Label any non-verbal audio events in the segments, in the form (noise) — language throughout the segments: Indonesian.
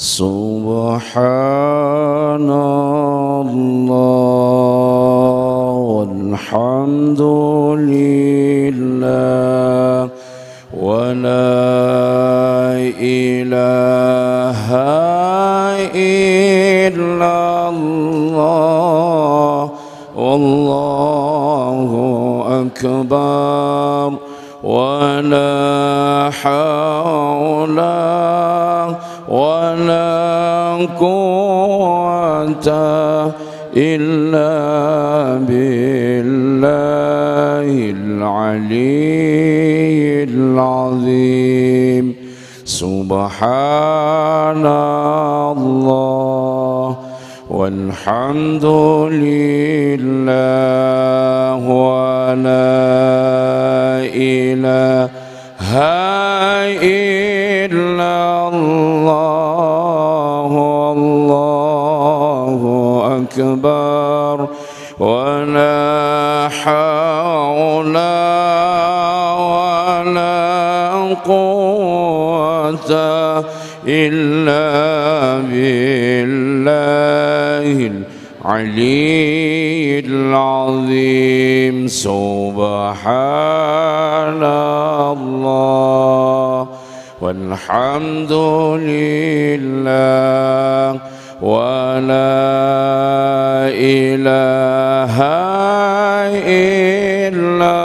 سبحان الله والحمد لله ولا إله إلا الله والله أكبر ولا حول قوة إلا بالله العلي العظيم سبحان الله والحمد لله ولا إله إلا الله أكبر ولا حول ولا قوة إلا بالله العلي العظيم سبحان الله والحمد لله ولا إله إلا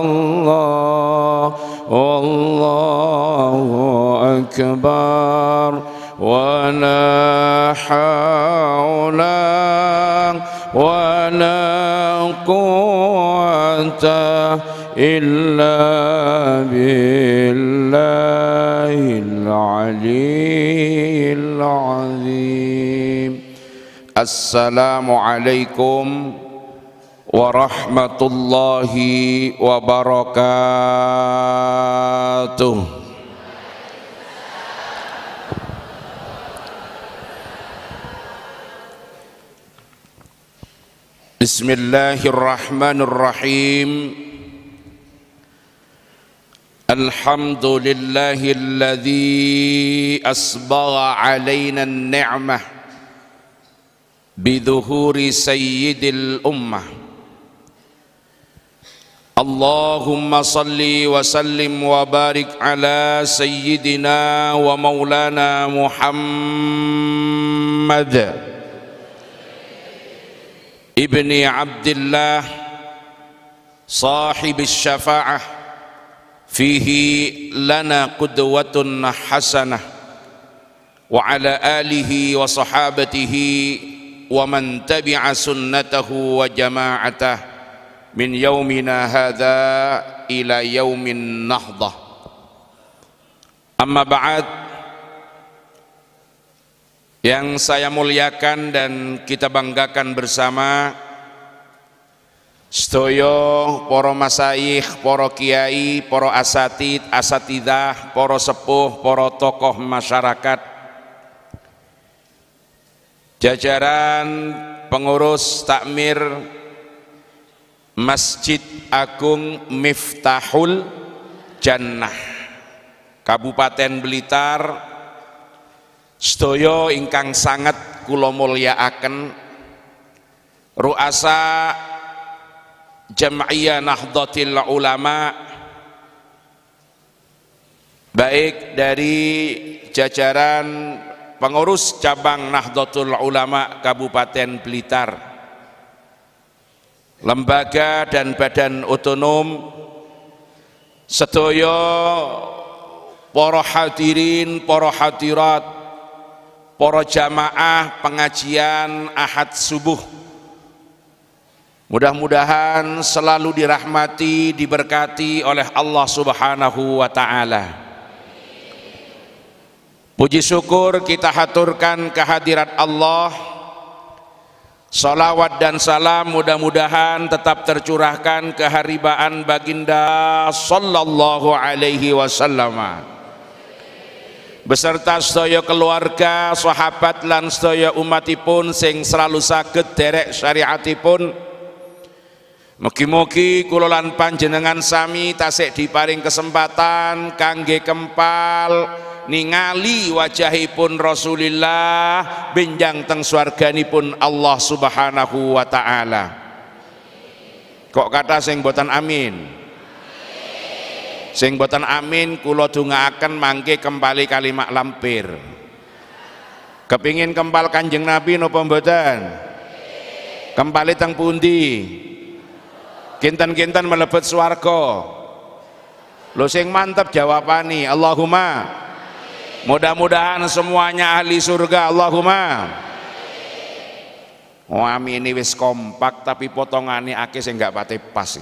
الله والله أكبر ولا حول ولا قوة إلا بالله العلي العظيم Assalamualaikum warahmatullahi wabarakatuh Bismillahirrahmanirrahim Alhamdulillahilladzi asbagha alaina an-ni'mah بظهور سيد الامه اللهم صل وسلم وبارك على سيدنا ومولانا محمد ابن عبد الله صاحب الشفاعه فيه لنا قدوه حسنه وعلى اله وصحابته wa man tabi'a sunnatahu wa jama'atah min yaumina hadza ila yaumin nahdah amma ba'd yang saya muliakan dan kita banggakan bersama Stoyo, poro masaih, poro kiai, poro asatid, asatidah, poro sepuh, poro tokoh masyarakat jajaran pengurus takmir Masjid Agung Miftahul Jannah Kabupaten Blitar Stoyo ingkang sangat kula akan Ruasa Jam'iyah Nahdlatul Ulama baik dari jajaran pengurus cabang Nahdlatul Ulama Kabupaten Blitar lembaga dan badan otonom sedaya para hadirin para hadirat para jamaah pengajian ahad subuh mudah-mudahan selalu dirahmati diberkati oleh Allah subhanahu wa ta'ala Puji syukur kita haturkan kehadirat Allah Salawat dan salam mudah-mudahan tetap tercurahkan keharibaan baginda Sallallahu alaihi wasallam Beserta sedaya keluarga, sahabat dan sedaya umatipun sing selalu sakit derek syariatipun Mugi-mugi kula lan panjenengan sami tasik diparing kesempatan kangge kempal ningali wajahipun Rasulillah benjang teng swarganipun Allah Subhanahu wa taala. Kok kata sing boten amin? Sing boten amin kula dongaaken mangke kembali kalimat lampir. Kepingin kempal Kanjeng Nabi napa mboten? Kembali teng pundi? Kinten-kinten melebet swarga. Lo sing mantep jawabani Allahumma mudah-mudahan semuanya ahli surga Allahumma Wami oh, ini wis kompak tapi potongannya akeh sing gak pati pas.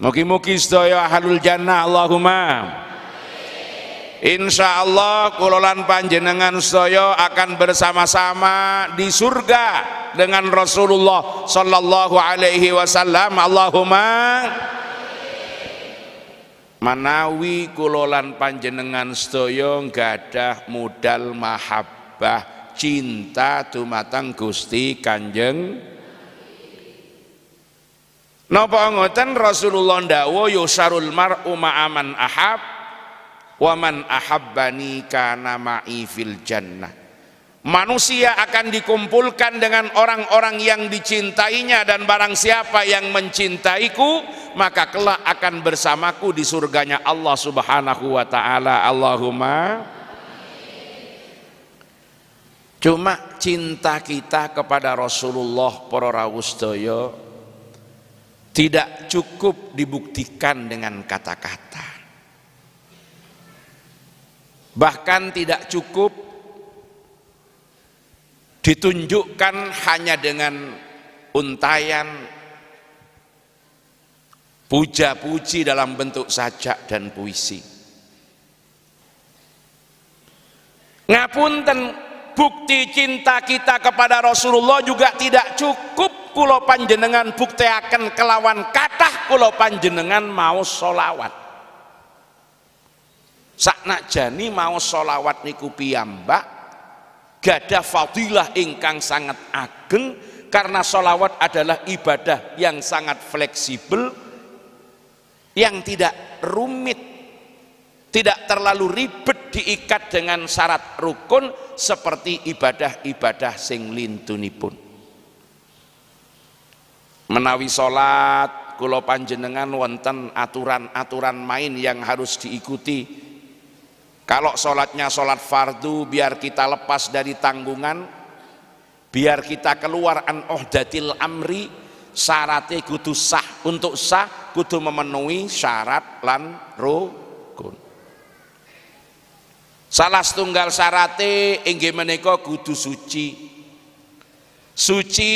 Mugi-mugi sedaya ahlul jannah Allahumma. Insya Allah kulolan panjenengan sedaya akan bersama-sama di surga dengan Rasulullah Sallallahu Alaihi Wasallam Allahumma. Manawi kulolan panjenengan sedaya gadah modal mahabbah cinta dumateng Gusti Kanjeng Napa ngoten Rasulullah ndakwa yusarul ya mar'u ma'aman ahab wa man ahabbani kana ma'i fil jannah Manusia akan dikumpulkan dengan orang-orang yang dicintainya dan barang siapa yang mencintaiku maka kelak akan bersamaku di surganya Allah Subhanahu wa taala. Allahumma Cuma cinta kita kepada Rasulullah para rawustoyo tidak cukup dibuktikan dengan kata-kata. Bahkan tidak cukup ditunjukkan hanya dengan untayan puja-puji dalam bentuk sajak dan puisi ngapunten bukti cinta kita kepada Rasulullah juga tidak cukup kulo panjenengan bukti akan kelawan katah kulo panjenengan mau solawat saknak jani mau solawat niku piyambak gadah fadilah ingkang sangat ageng karena sholawat adalah ibadah yang sangat fleksibel yang tidak rumit tidak terlalu ribet diikat dengan syarat rukun seperti ibadah-ibadah sing lintunipun menawi sholat kulo panjenengan wonten aturan-aturan main yang harus diikuti kalau sholatnya sholat fardu biar kita lepas dari tanggungan, biar kita keluar an ohdatil amri, syaratnya kudu sah. Untuk sah kudu memenuhi syarat lan rukun. Salah setunggal syaratnya inggih menika kudu suci. Suci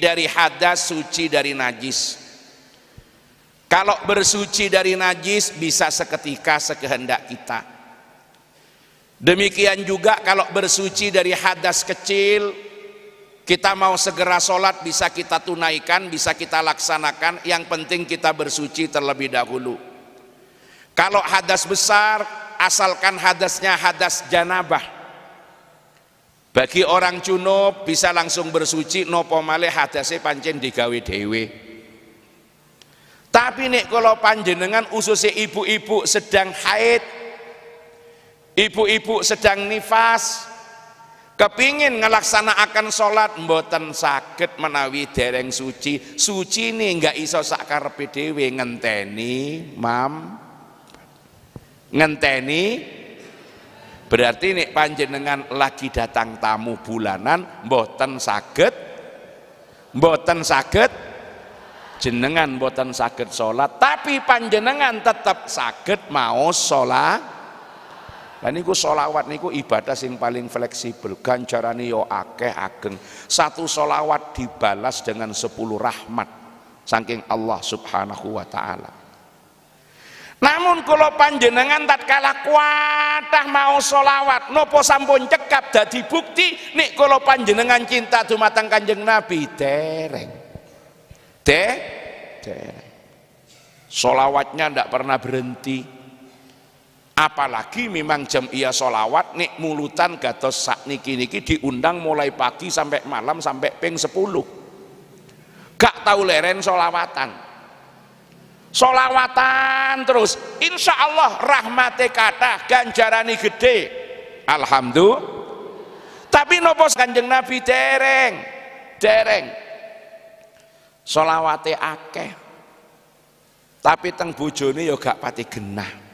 dari hadas, suci dari najis. Kalau bersuci dari najis bisa seketika sekehendak kita Demikian juga kalau bersuci dari hadas kecil, kita mau segera sholat bisa kita tunaikan, bisa kita laksanakan. Yang penting kita bersuci terlebih dahulu. Kalau hadas besar, asalkan hadasnya hadas janabah. Bagi orang junub bisa langsung bersuci, nopo male hadasnya pancen digawe dewe. Tapi nih kalau panjenengan ususnya ibu-ibu sedang haid, ibu-ibu sedang nifas kepingin ngelaksanakan sholat mboten sakit menawi dereng suci suci ini nggak iso sakar PDW ngenteni mam ngenteni berarti nih panjenengan lagi datang tamu bulanan mboten sakit mboten sakit jenengan mboten sakit sholat tapi panjenengan tetap sakit mau sholat Nah niku solawat niku ibadah sing paling fleksibel, ganjarane yo akeh ageng. Satu solawat dibalas dengan sepuluh rahmat saking Allah Subhanahu wa taala. Namun kula panjenengan tatkala kuatah mau solawat nopo sampun cekap dadi bukti nek kula panjenengan cinta dumateng Kanjeng Nabi dereng. De dereng. Solawatnya ndak pernah berhenti apalagi memang jam ia solawat nih mulutan gatos sak niki niki diundang mulai pagi sampai malam sampai peng sepuluh, gak tahu leren solawatan solawatan terus insya Allah rahmati kata ganjarani gede Alhamdulillah tapi nopo kanjeng Nabi dereng dereng solawate akeh tapi teng bujoni yo ya gak pati genah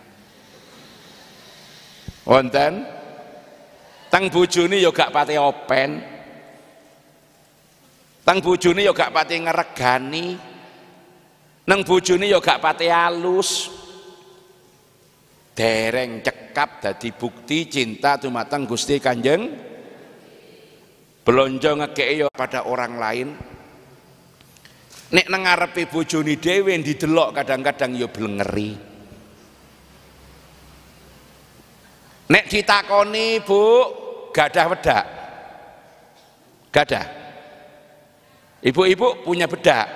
wonten tang bujuni ya gak pati open tang bujuni ya gak pati ngeregani neng bujuni ya gak pati alus dereng cekap dadi bukti cinta matang Gusti Kanjeng belonjo ngekei ya pada orang lain nek nang ngarepe bojone dhewe didelok kadang-kadang ya blengeri Nek ditakoni Bu, gadah bedak. Gadah. Ibu-ibu punya bedak.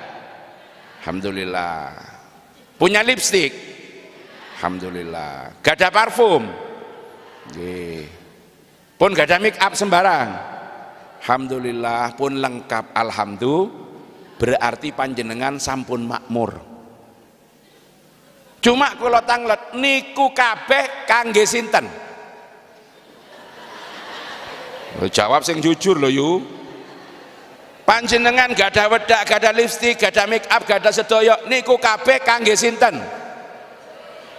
Alhamdulillah. Punya lipstik. Alhamdulillah. Gadah parfum. Nggih. Pun gadah make up sembarang. Alhamdulillah pun lengkap alhamdulillah. Berarti panjenengan sampun makmur. Cuma kula tanglet niku kabeh kangge sinten? Oh, jawab sing jujur loh yu panjenengan gak ada wedak gak ada lipstick, gak ada make up gak ada sedoyo niku kabeh kangge sinten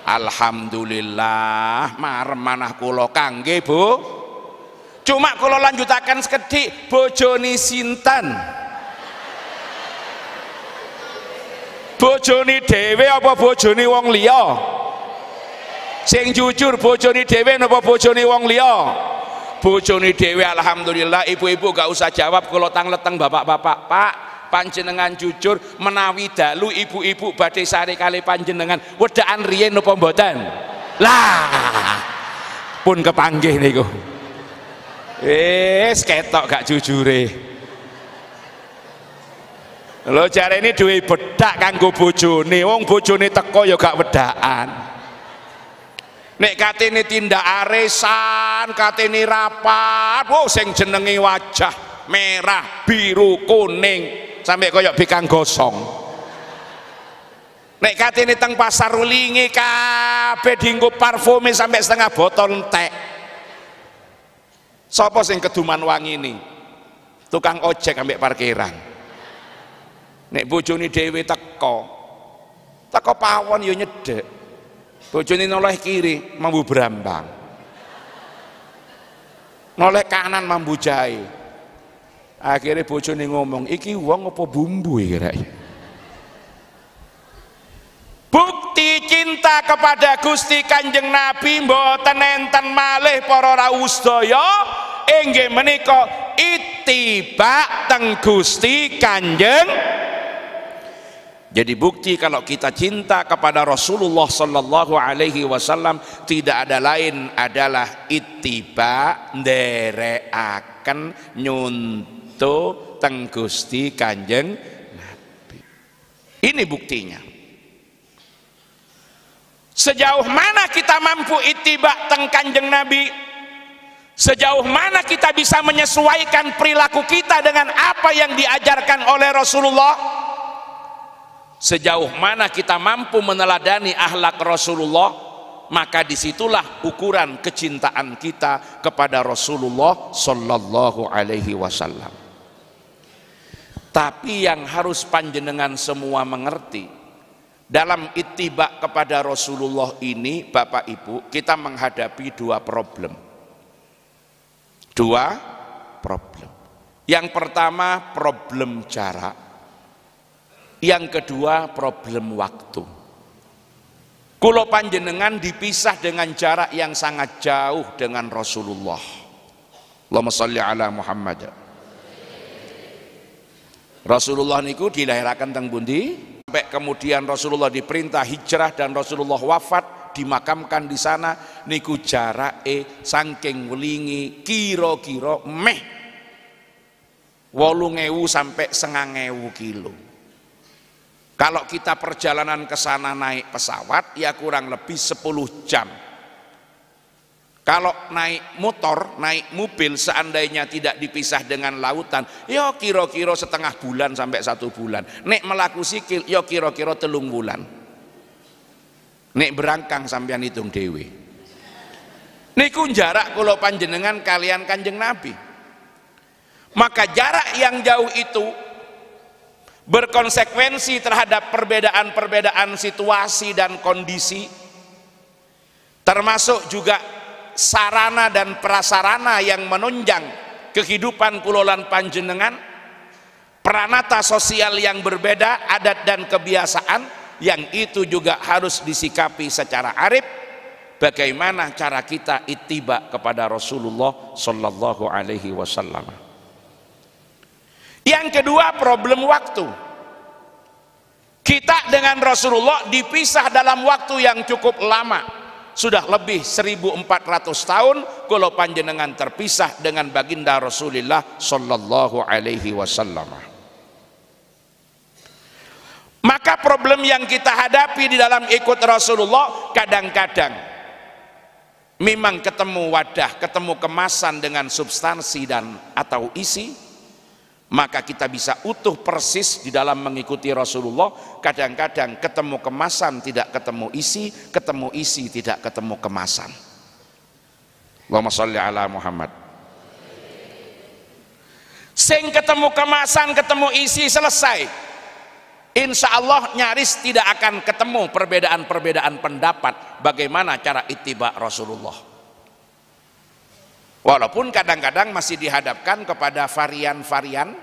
Alhamdulillah marem manah kula kangge Bu cuma kula lanjutakan sekedhik bojone sinten bojone dhewe apa bojone wong liya sing jujur bojone dhewe apa bojone wong liya bojone dhewe alhamdulillah ibu-ibu gak usah jawab kalau tang-leteng bapak-bapak Pak panjenengan jujur menawi dalu ibu-ibu badai sari kali panjenengan wedaan riyen napa mboten lah pun kepanggih niku wis ketok gak jujure lo cari ini duwe bedak kanggo bojone, wong bojone teko ya gak wedakan nek katene tindak aresan katene rapat wow oh, sing jenenge wajah merah biru kuning sampai koyok bikang gosong nek katene teng pasar ulingi kabeh dinggo parfume sampai setengah botol entek sapa sing keduman wangi ini tukang ojek ambek parkiran nek bojone dewi teko teko pawon yo nyedek bojone noleh kiri mambu berambang noleh kanan mambu jahe akhirnya bojone ngomong iki wong apa bumbu kira, bukti cinta kepada Gusti Kanjeng Nabi mboten enten malih para rausdaya inggih menika itibak teng Gusti Kanjeng jadi bukti kalau kita cinta kepada Rasulullah Sallallahu Alaihi Wasallam tidak ada lain adalah itiba dereakan nyunto tenggusti kanjeng Nabi. Ini buktinya. Sejauh mana kita mampu itiba teng kanjeng Nabi? Sejauh mana kita bisa menyesuaikan perilaku kita dengan apa yang diajarkan oleh Rasulullah? Sejauh mana kita mampu meneladani ahlak Rasulullah, maka disitulah ukuran kecintaan kita kepada Rasulullah Sallallahu Alaihi Wasallam. Tapi yang harus panjenengan semua mengerti, dalam itibak kepada Rasulullah ini, Bapak Ibu, kita menghadapi dua problem. Dua problem. Yang pertama problem jarak yang kedua problem waktu. Kulo panjenengan dipisah dengan jarak yang sangat jauh dengan Rasulullah. Allahumma salli ala Muhammad. Rasulullah niku dilahirkan teng bundi sampai kemudian Rasulullah diperintah hijrah dan Rasulullah wafat dimakamkan di sana niku jarak e sangking wulingi kiro kiro meh walungewu sampai sengangewu kilo. Kalau kita perjalanan ke sana naik pesawat ya kurang lebih 10 jam. Kalau naik motor, naik mobil seandainya tidak dipisah dengan lautan, ya kira-kira setengah bulan sampai satu bulan. Nek melaku sikil, ya kira-kira telung bulan. Nek berangkang sampean hitung dewi. Niku jarak kalau panjenengan kalian kanjeng Nabi. Maka jarak yang jauh itu berkonsekuensi terhadap perbedaan-perbedaan situasi dan kondisi termasuk juga sarana dan prasarana yang menunjang kehidupan kulolan panjenengan peranata sosial yang berbeda adat dan kebiasaan yang itu juga harus disikapi secara arif bagaimana cara kita itiba kepada Rasulullah sallallahu alaihi wasallam yang kedua problem waktu. Kita dengan Rasulullah dipisah dalam waktu yang cukup lama. Sudah lebih 1400 tahun kalau panjenengan terpisah dengan baginda Rasulullah sallallahu alaihi wasallam. Maka problem yang kita hadapi di dalam ikut Rasulullah kadang-kadang memang ketemu wadah, ketemu kemasan dengan substansi dan atau isi, maka kita bisa utuh persis di dalam mengikuti Rasulullah kadang-kadang ketemu kemasan tidak ketemu isi ketemu isi tidak ketemu kemasan Allahumma sholli ala Muhammad sing ketemu kemasan ketemu isi selesai Insya Allah nyaris tidak akan ketemu perbedaan-perbedaan pendapat bagaimana cara itibak Rasulullah Walaupun kadang-kadang masih dihadapkan kepada varian-varian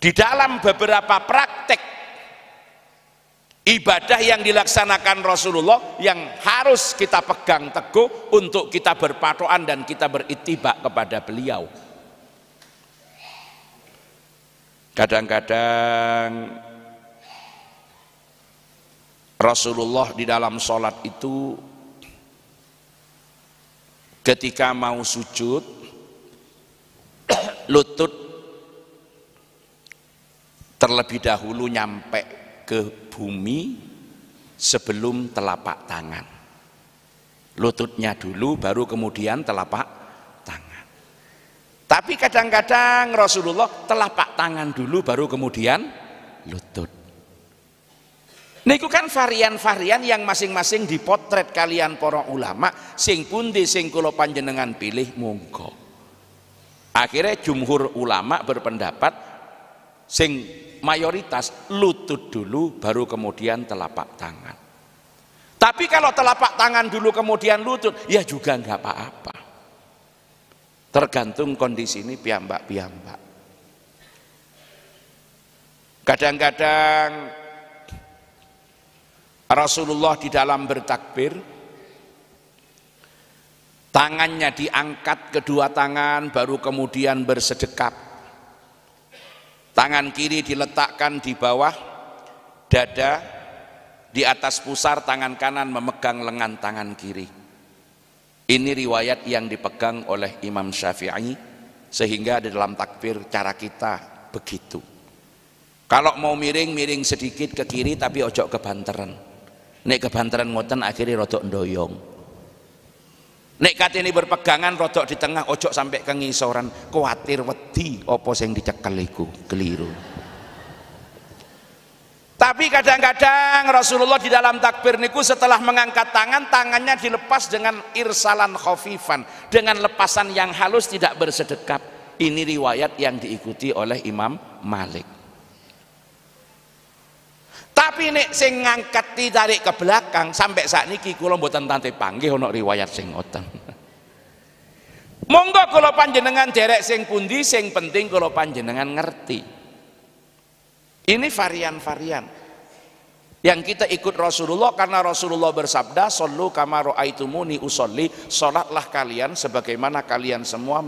di dalam beberapa praktek ibadah yang dilaksanakan Rasulullah yang harus kita pegang teguh untuk kita berpatokan dan kita beritibak kepada beliau. Kadang-kadang Rasulullah di dalam sholat itu ketika mau sujud (clears throat) lutut terlebih dahulu nyampe ke bumi sebelum telapak tangan lututnya dulu baru kemudian telapak tangan tapi kadang-kadang Rasulullah telapak tangan dulu baru kemudian lutut Niku kan varian-varian yang masing-masing dipotret kalian para ulama, sing pundi sing kula panjenengan pilih monggo. Akhirnya jumhur ulama berpendapat sing mayoritas lutut dulu baru kemudian telapak tangan. Tapi kalau telapak tangan dulu kemudian lutut, ya juga enggak apa-apa. Tergantung kondisi ini piambak-piambak. Kadang-kadang Rasulullah di dalam bertakbir tangannya diangkat kedua tangan baru kemudian bersedekap tangan kiri diletakkan di bawah dada di atas pusar tangan kanan memegang lengan tangan kiri ini riwayat yang dipegang oleh Imam Syafi'i sehingga di dalam takbir cara kita begitu. Kalau mau miring, miring sedikit ke kiri tapi ojok ke banteran. Nek kebantaran ngoten akhirnya rodok ndoyong. Nek kat ini berpegangan rodok di tengah ojo sampai ke ngisoran khawatir wedi opo sing dicekel iku keliru. Tapi kadang-kadang Rasulullah di dalam takbir niku setelah mengangkat tangan, tangannya dilepas dengan irsalan khafifan, dengan lepasan yang halus tidak bersedekap. Ini riwayat yang diikuti oleh Imam Malik. Tapi nek sing ngangkat ditarik ke belakang sampai saat niki kula mboten tante panggih ana riwayat sing ngoten. (laughs) Monggo kula panjenengan derek sing pundi sing penting kula panjenengan ngerti. Ini varian-varian yang kita ikut Rasulullah karena Rasulullah bersabda sallu kama raaitumuni usolli salatlah kalian sebagaimana kalian semua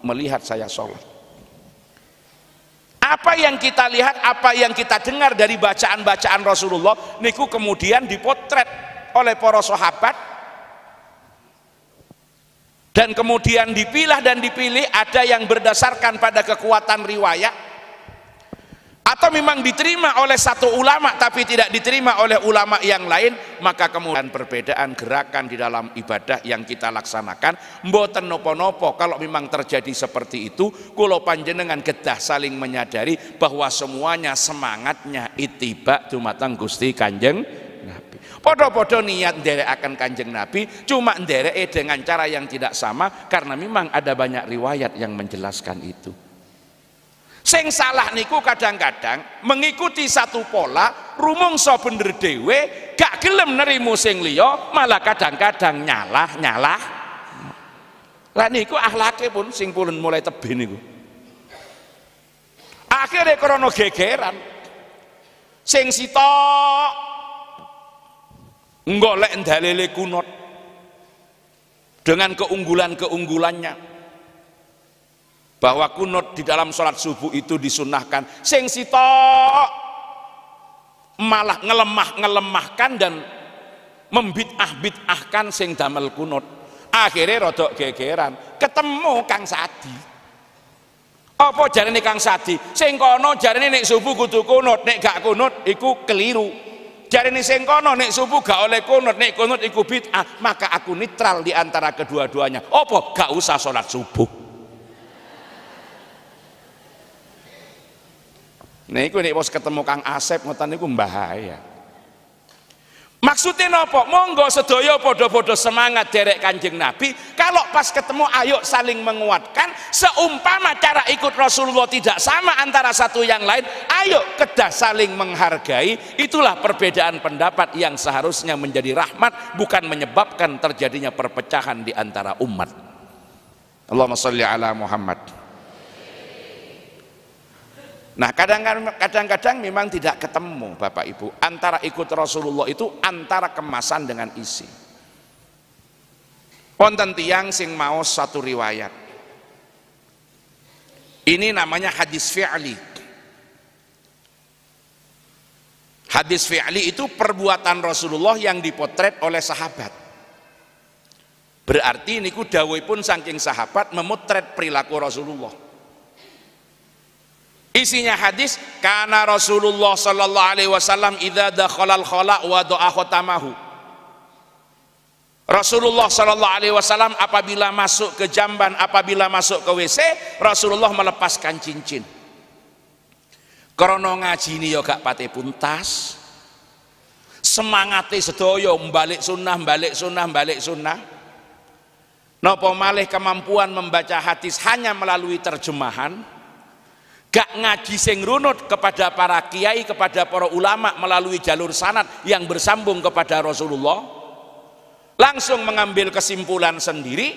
melihat saya salat apa yang kita lihat, apa yang kita dengar dari bacaan-bacaan Rasulullah niku kemudian dipotret oleh para sahabat dan kemudian dipilah dan dipilih ada yang berdasarkan pada kekuatan riwayat atau memang diterima oleh satu ulama tapi tidak diterima oleh ulama yang lain maka kemudian perbedaan gerakan di dalam ibadah yang kita laksanakan mboten nopo-nopo kalau memang terjadi seperti itu kulo panjenengan getah saling menyadari bahwa semuanya semangatnya itiba dumateng Gusti Kanjeng Nabi Podo-podo niat ndere akan kanjeng Nabi cuma ndere dengan cara yang tidak sama karena memang ada banyak riwayat yang menjelaskan itu Sing salah niku kadang-kadang mengikuti satu pola, rumangsa bener dewe gak gelem nerimu sing liya, malah kadang-kadang nyalah-nyalah. Lah niku akhlaknya pun sing pun mulai tebih niku. Akhirnya krana gegeran. Sing sito golek dalile kunut dengan keunggulan-keunggulannya bahwa kunut di dalam sholat subuh itu disunahkan sing sitok malah ngelemah ngelemahkan dan membid'ah bid'ahkan sing damel kunut akhirnya rodok gegeran ketemu kang sadi apa ini kang sadi sing kono ini nek subuh kudu kunut nek gak kunut iku keliru jari ini sing kono nek subuh gak oleh kunut nek kunut iku bid'ah maka aku netral di antara kedua-duanya apa gak usah sholat subuh Nah, ikut nih wis ketemu Kang Asep ngoten niku bahaya. Maksudnya nopo, monggo sedoyo podo-podo semangat derek kanjeng Nabi. Kalau pas ketemu ayo saling menguatkan. Seumpama cara ikut Rasulullah tidak sama antara satu yang lain. Ayo kedah saling menghargai. Itulah perbedaan pendapat yang seharusnya menjadi rahmat. Bukan menyebabkan terjadinya perpecahan di antara umat. Allahumma sholli ala Muhammad. Nah kadang-kadang memang tidak ketemu Bapak Ibu Antara ikut Rasulullah itu antara kemasan dengan isi konten tiang sing mau satu riwayat Ini namanya hadis fi'li Hadis fi'li itu perbuatan Rasulullah yang dipotret oleh sahabat Berarti ini ku pun saking sahabat memotret perilaku Rasulullah Isinya hadis karena Rasulullah sallallahu alaihi wasallam idza dakhalal khala wa doa khotamahu. Rasulullah sallallahu alaihi wasallam apabila masuk ke jamban, apabila masuk ke WC, Rasulullah melepaskan cincin. krono ngaji ini ya gak pate puntas. semangati sedoyo balik sunnah, balik sunnah, balik sunnah. nopo malih kemampuan membaca hadis hanya melalui terjemahan? gak ngaji sing runut kepada para kiai kepada para ulama melalui jalur sanat yang bersambung kepada Rasulullah langsung mengambil kesimpulan sendiri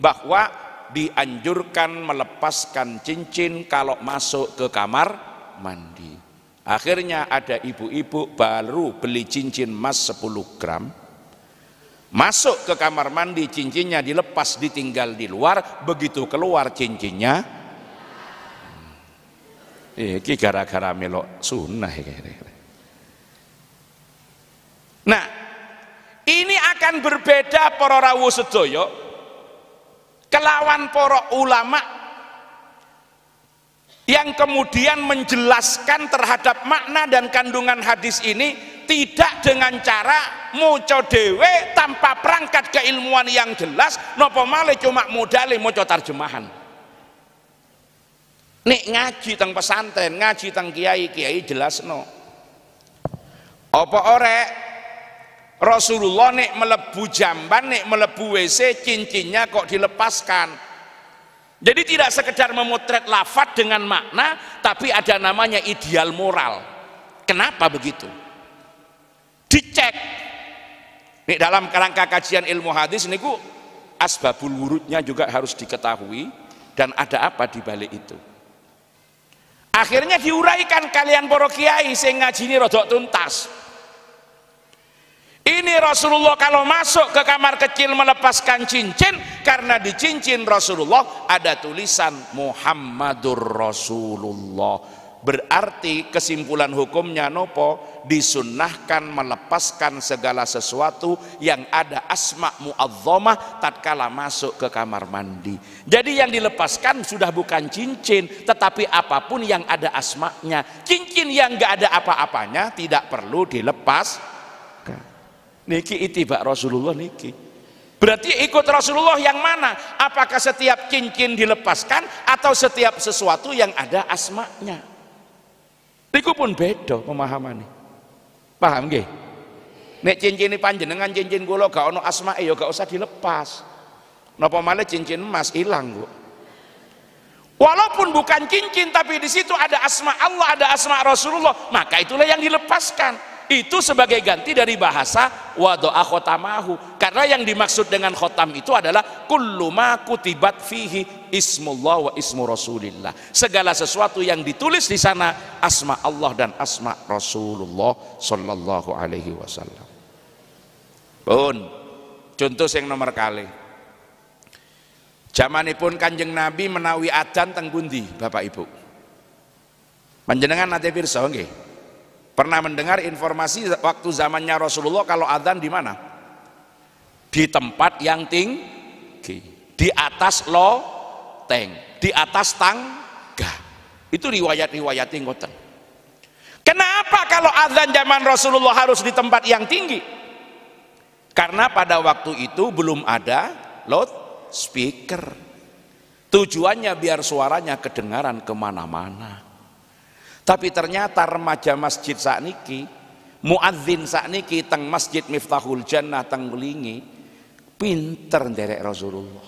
bahwa dianjurkan melepaskan cincin kalau masuk ke kamar mandi akhirnya ada ibu-ibu baru beli cincin emas 10 gram masuk ke kamar mandi cincinnya dilepas ditinggal di luar begitu keluar cincinnya Iki gara-gara melok sunnah Nah, ini akan berbeda para rawu sedoyo kelawan para ulama yang kemudian menjelaskan terhadap makna dan kandungan hadis ini tidak dengan cara moco dewe tanpa perangkat keilmuan yang jelas nopo male cuma modali moco terjemahan Nek ngaji tang pesantren, ngaji tang kiai, kiai jelas no. Apa orek Rasulullah nek melebu jamban, nek melebu WC, cincinnya kok dilepaskan. Jadi tidak sekedar memotret lafat dengan makna, tapi ada namanya ideal moral. Kenapa begitu? Dicek. Nih dalam kerangka kajian ilmu hadis ku, asbabul wurudnya juga harus diketahui dan ada apa di balik itu. Akhirnya diuraikan kalian para kiai sing ini rodok tuntas. Ini Rasulullah kalau masuk ke kamar kecil melepaskan cincin karena di cincin Rasulullah ada tulisan Muhammadur Rasulullah Berarti kesimpulan hukumnya nopo disunahkan melepaskan segala sesuatu yang ada asma muazzamah tatkala masuk ke kamar mandi. Jadi yang dilepaskan sudah bukan cincin, tetapi apapun yang ada asmaknya. Cincin yang enggak ada apa-apanya tidak perlu dilepas. Niki itibak Rasulullah niki. Berarti ikut Rasulullah yang mana? Apakah setiap cincin dilepaskan atau setiap sesuatu yang ada asmaknya? Niku pun beda pemahamannya. Paham gak? Nek cincin ini panjenengan cincin gula, gak ono asma, ayo ya gak usah dilepas. Napa malah cincin emas hilang kok. Walaupun bukan cincin tapi di situ ada asma Allah, ada asma Rasulullah, maka itulah yang dilepaskan itu sebagai ganti dari bahasa wadoa khotamahu karena yang dimaksud dengan khotam itu adalah kullu ma kutibat fihi ismullah wa ismu rasulillah segala sesuatu yang ditulis di sana asma Allah dan asma Rasulullah sallallahu alaihi wasallam pun contoh yang nomor kali zamanipun kanjeng nabi menawi adan teng Bapak Ibu panjenengan nate pirsa nggih okay? Pernah mendengar informasi waktu zamannya Rasulullah kalau adzan di mana? Di tempat yang tinggi, di atas loteng, di atas tangga. Itu riwayat-riwayat ngoten. Kenapa kalau adzan zaman Rasulullah harus di tempat yang tinggi? Karena pada waktu itu belum ada speaker. Tujuannya biar suaranya kedengaran kemana-mana. Tapi ternyata remaja masjid sakniki, muadzin sakniki teng masjid Miftahul Jannah teng ulingi, pinter derek Rasulullah.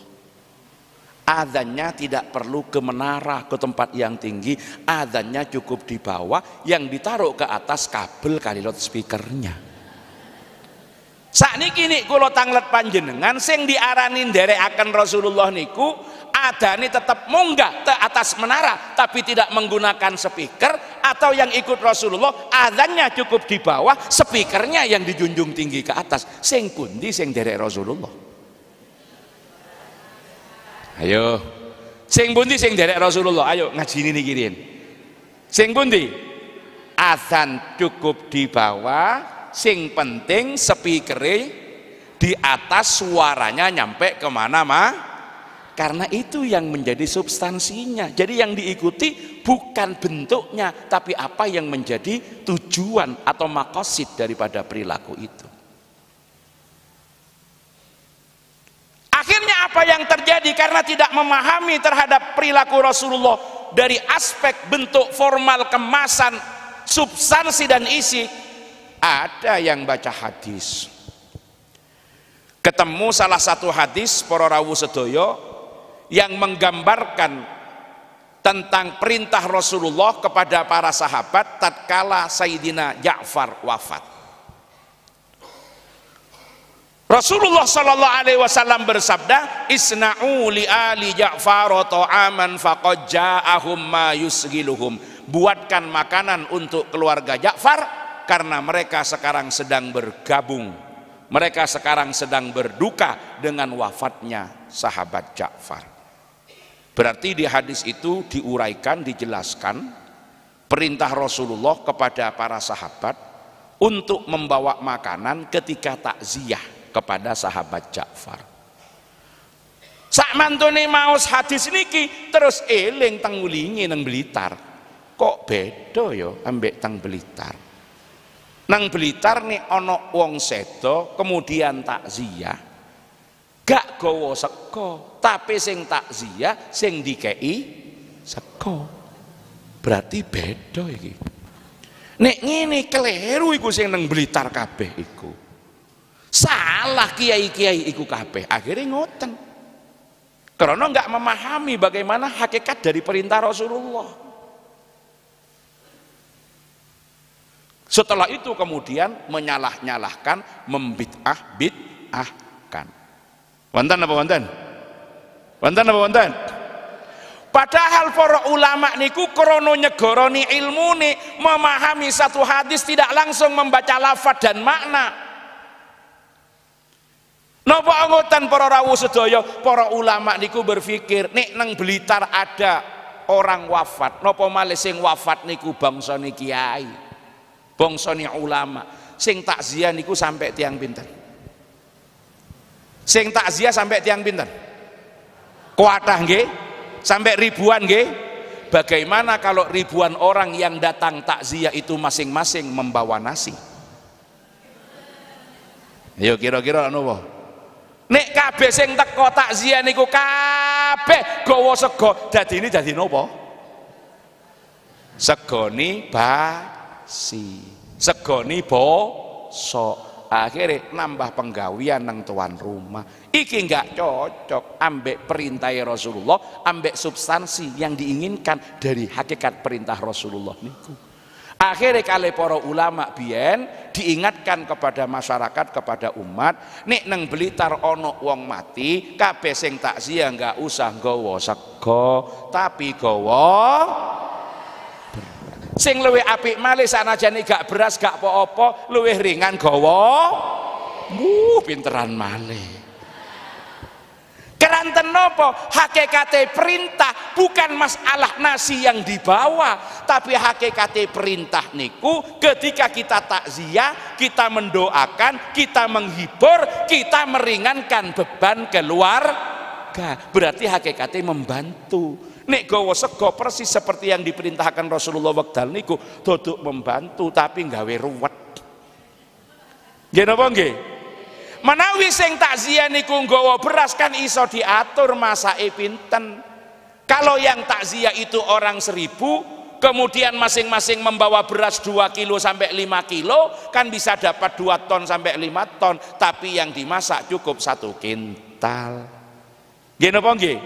Adanya tidak perlu ke menara ke tempat yang tinggi, adanya cukup di bawah yang ditaruh ke atas kabel kalilot speakernya. Saat ini kini kulo tanglet panjenengan sing diaranin dari akan Rasulullah niku ada nih tetap munggah ke atas menara tapi tidak menggunakan speaker atau yang ikut Rasulullah adanya cukup di bawah speakernya yang dijunjung tinggi ke atas sing kundi sing derek Rasulullah ayo sing kundi sing derek Rasulullah ayo ngajini nih kirin sing kundi azan cukup di bawah sing penting speaker di atas suaranya nyampe kemana mah karena itu yang menjadi substansinya. Jadi yang diikuti bukan bentuknya, tapi apa yang menjadi tujuan atau makosid daripada perilaku itu. Akhirnya apa yang terjadi karena tidak memahami terhadap perilaku Rasulullah dari aspek bentuk formal kemasan, substansi dan isi, ada yang baca hadis. Ketemu salah satu hadis pororawu sedoyo yang menggambarkan tentang perintah Rasulullah kepada para sahabat tatkala Sayyidina Ja'far wafat. Rasulullah Shallallahu Alaihi Wasallam bersabda, Isna'u li ali Ja'far aman faqad ja'ahum ma yusgiluhum. Buatkan makanan untuk keluarga Ja'far karena mereka sekarang sedang bergabung. Mereka sekarang sedang berduka dengan wafatnya sahabat Ja'far. Berarti di hadis itu diuraikan, dijelaskan perintah Rasulullah kepada para sahabat untuk membawa makanan ketika takziah kepada sahabat Ja'far. Sak mantune maos hadis niki terus eling teng ngulingi nang Blitar. Kok beda ya ambek tang Blitar. Nang Blitar nih ana wong sedo kemudian takziah gak gawa seko tapi sing zia, sing dikei seko berarti bedo, iki nek ngene keliru iku sing neng belitar kabeh iku salah kiai-kiai iku kabeh akhirnya ngoten karena nggak memahami bagaimana hakikat dari perintah Rasulullah Setelah itu kemudian menyalah-nyalahkan, membid'ah bid'ahkan. Wonten apa wonten? Wonten apa wonten? Padahal para ulama niku krono nyegoroni ilmu nih memahami satu hadis tidak langsung membaca lafaz dan makna. Napa anggota para rawuh sedaya para ulama niku berpikir nek nang Blitar ada orang wafat napa malih sing wafat niku ni kiai ni ulama sing takziah niku sampai tiang pinten sing takziah sampai tiang pinten kuatah nggih sampai ribuan nggih bagaimana kalau ribuan orang yang datang takziah itu masing-masing membawa nasi Yo ya, kira-kira anu -kira, Nek kabeh sing teko takziah niku kabeh gawa sego. ini dadi napa? Segoni basi. Segoni bosok akhirnya nambah penggawian nang tuan rumah iki nggak cocok ambek perintah Rasulullah ambek substansi yang diinginkan dari hakikat perintah Rasulullah niku akhirnya kali para ulama biyen diingatkan kepada masyarakat kepada umat nek neng belitar ono wong mati kabeh sing takziah nggak usah gowo sego tapi gowo sing luwe apik malih sanajane gak beras gak apa-apa luwe ringan gawa uh pinteran malih Keranten nopo hakikate perintah bukan masalah nasi yang dibawa, tapi hakikate perintah niku ketika kita takziah, kita mendoakan, kita menghibur, kita meringankan beban keluarga. Berarti hakikate membantu. Nek gawa sego persis seperti yang diperintahkan Rasulullah wekdal niku duduk membantu tapi nggawe ruwet. Nggih napa nggih? Menawi sing takziah niku nggawa beras kan iso diatur masake pinten. Kalau yang takziah itu orang seribu, kemudian masing-masing membawa beras 2 kilo sampai 5 kilo kan bisa dapat 2 ton sampai 5 ton tapi yang dimasak cukup satu kintal gini apa nggih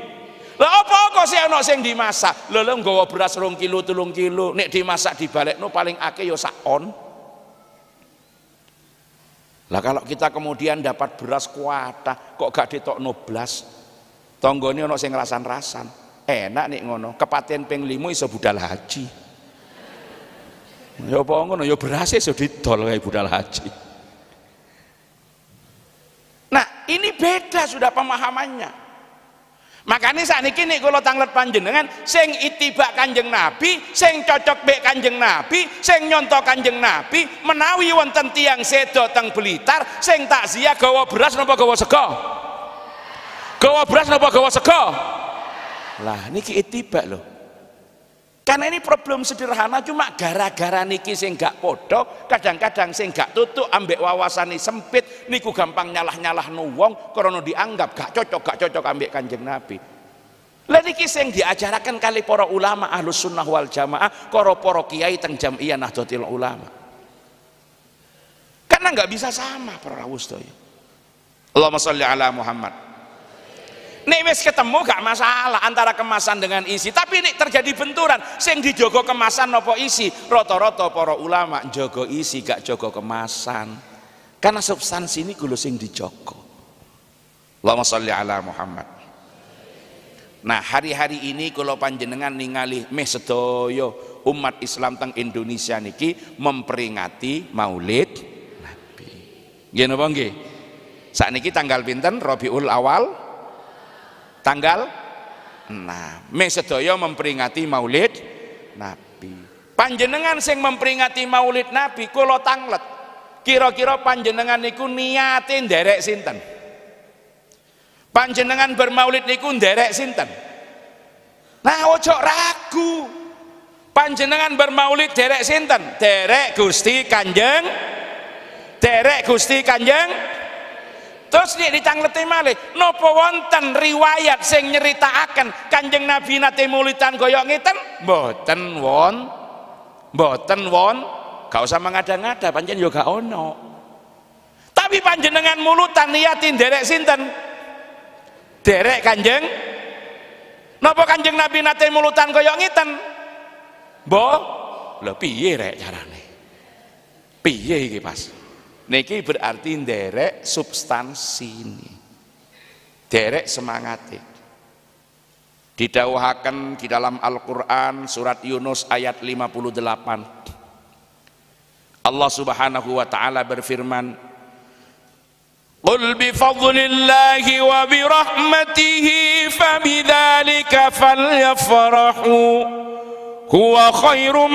lah apa kok sih ana sing dimasak? Lho lho nggawa beras 2 kilo 3 kilo nek dimasak dibalekno paling akeh ya sak on. Lah kalau kita kemudian dapat beras kuatah kok gak ditok noblas? Tonggone ana sing rasan-rasan. Enak nek ngono. Kepaten ping 5 iso budal haji. Ya apa ngono ya beras iso didol kaya budal haji. Nah, ini beda sudah pemahamannya. Makanya saat ini nih kalau tanglet panjenengan, sing itibak kanjeng Nabi, sing cocok bek kanjeng Nabi, sing nyontok kanjeng Nabi, menawi wonten tiang sedo teng belitar, sing takziah gawa beras nopo gawa sego, gawa beras nopo gawa sego. Lah niki itibak loh. Karena ini problem sederhana cuma gara-gara niki sing gak podo, kadang-kadang sing gak tutup ambek wawasan sempit niku gampang nyalah-nyalah nuwong karena dianggap gak cocok gak cocok ambek Kanjeng Nabi. Lah niki sing diajarakan kali para ulama Ahlus Sunnah wal Jamaah, para para kiai teng Jam'iyah Nahdlatul Ulama. Karena nggak bisa sama para rawuh Allah sholli ala Muhammad. Nek wis ketemu gak masalah antara kemasan dengan isi. Tapi nek terjadi benturan, sing dijogo kemasan nopo isi? Roto-roto para ulama jogo isi gak jogo kemasan. Karena substansi ini kulo sing dijogo. Allahumma sholli ala Muhammad. Nah, hari-hari ini kalau panjenengan ningali meh sedoyo umat Islam teng Indonesia niki memperingati Maulid Nabi. Nggih napa nggih? niki tanggal pinten? Rabiul Awal tanggal 6 Mei sedaya memperingati Maulid Nabi panjenengan sing memperingati Maulid Nabi kula tanglet kira-kira panjenengan niku niate nderek sinten panjenengan bermaulid niku nderek sinten nah ojo ragu panjenengan bermaulid derek sinten derek Gusti Kanjeng derek Gusti Kanjeng Terus nih ditangleti malih, nopo wonten riwayat sing akan Kanjeng Nabi nate mulitan goyok ngiten? boten won. boten won. Gak usah mengada-ngada, panjen yoga ono. Tapi panjenengan mulutan niatin derek sinten? Derek Kanjeng. nopo Kanjeng Nabi nate mulutan goyok ngiten? bo lho piye rek carane? Piye iki, pas. Niki berarti derek substansi ini. Derek semangatnya. Didawahkan di dalam Al-Qur'an surat Yunus ayat 58. Allah Subhanahu wa taala berfirman, "Qul wa Huwa khairum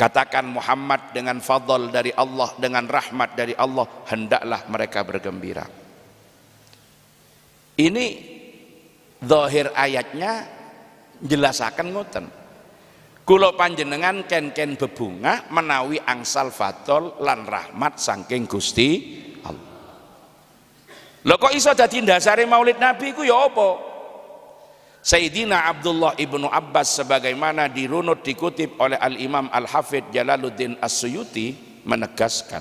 Katakan Muhammad dengan fadl dari Allah, dengan rahmat dari Allah, hendaklah mereka bergembira. Ini zahir ayatnya jelasakan ngoten. Kulo panjenengan ken-ken bebunga menawi angsal fatol lan rahmat saking Gusti Allah. Lho kok iso dadi dasare Maulid Nabi ku ya apa? Sayyidina Abdullah ibnu Abbas sebagaimana dirunut dikutip oleh Al-Imam Al-Hafidh Jalaluddin As-Suyuti menegaskan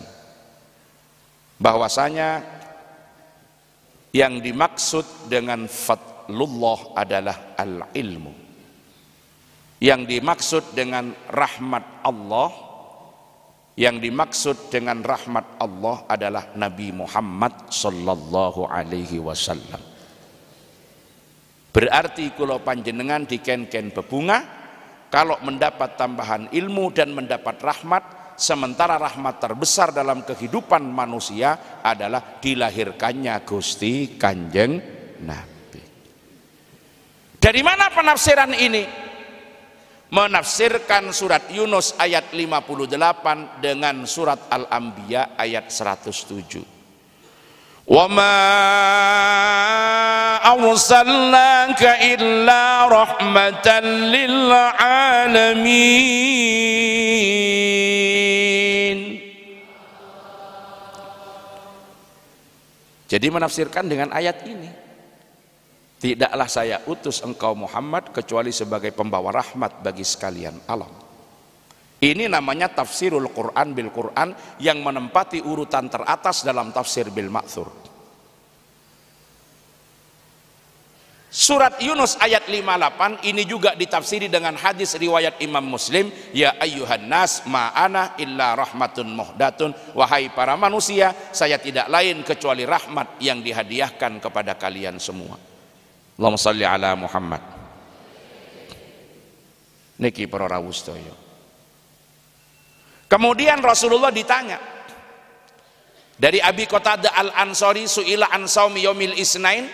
bahwasanya yang dimaksud dengan fadlullah adalah al-ilmu. Yang dimaksud dengan rahmat Allah, yang dimaksud dengan rahmat Allah adalah Nabi Muhammad sallallahu alaihi wasallam. Berarti kula panjenengan diken-ken bebunga, kalau mendapat tambahan ilmu dan mendapat rahmat, sementara rahmat terbesar dalam kehidupan manusia adalah dilahirkannya Gusti Kanjeng Nabi. Dari mana penafsiran ini? menafsirkan surat Yunus ayat 58 dengan surat Al-Anbiya ayat 107. وما أرسلناك إلا رحمة للعالمين Jadi menafsirkan dengan ayat ini Tidaklah saya utus engkau Muhammad kecuali sebagai pembawa rahmat bagi sekalian alam ini namanya tafsirul Quran bil Quran yang menempati urutan teratas dalam tafsir bil Ma'thur. Surat Yunus ayat 58 ini juga ditafsiri dengan hadis riwayat Imam Muslim, ya ayyuhan nas ma'ana illa rahmatun muhdatun, wahai para manusia, saya tidak lain kecuali rahmat yang dihadiahkan kepada kalian semua. Allahumma salli ala Muhammad. Niki para rawustoyo. Kemudian Rasulullah ditanya dari Abi Qatadah al Ansori suila an miyomil isnain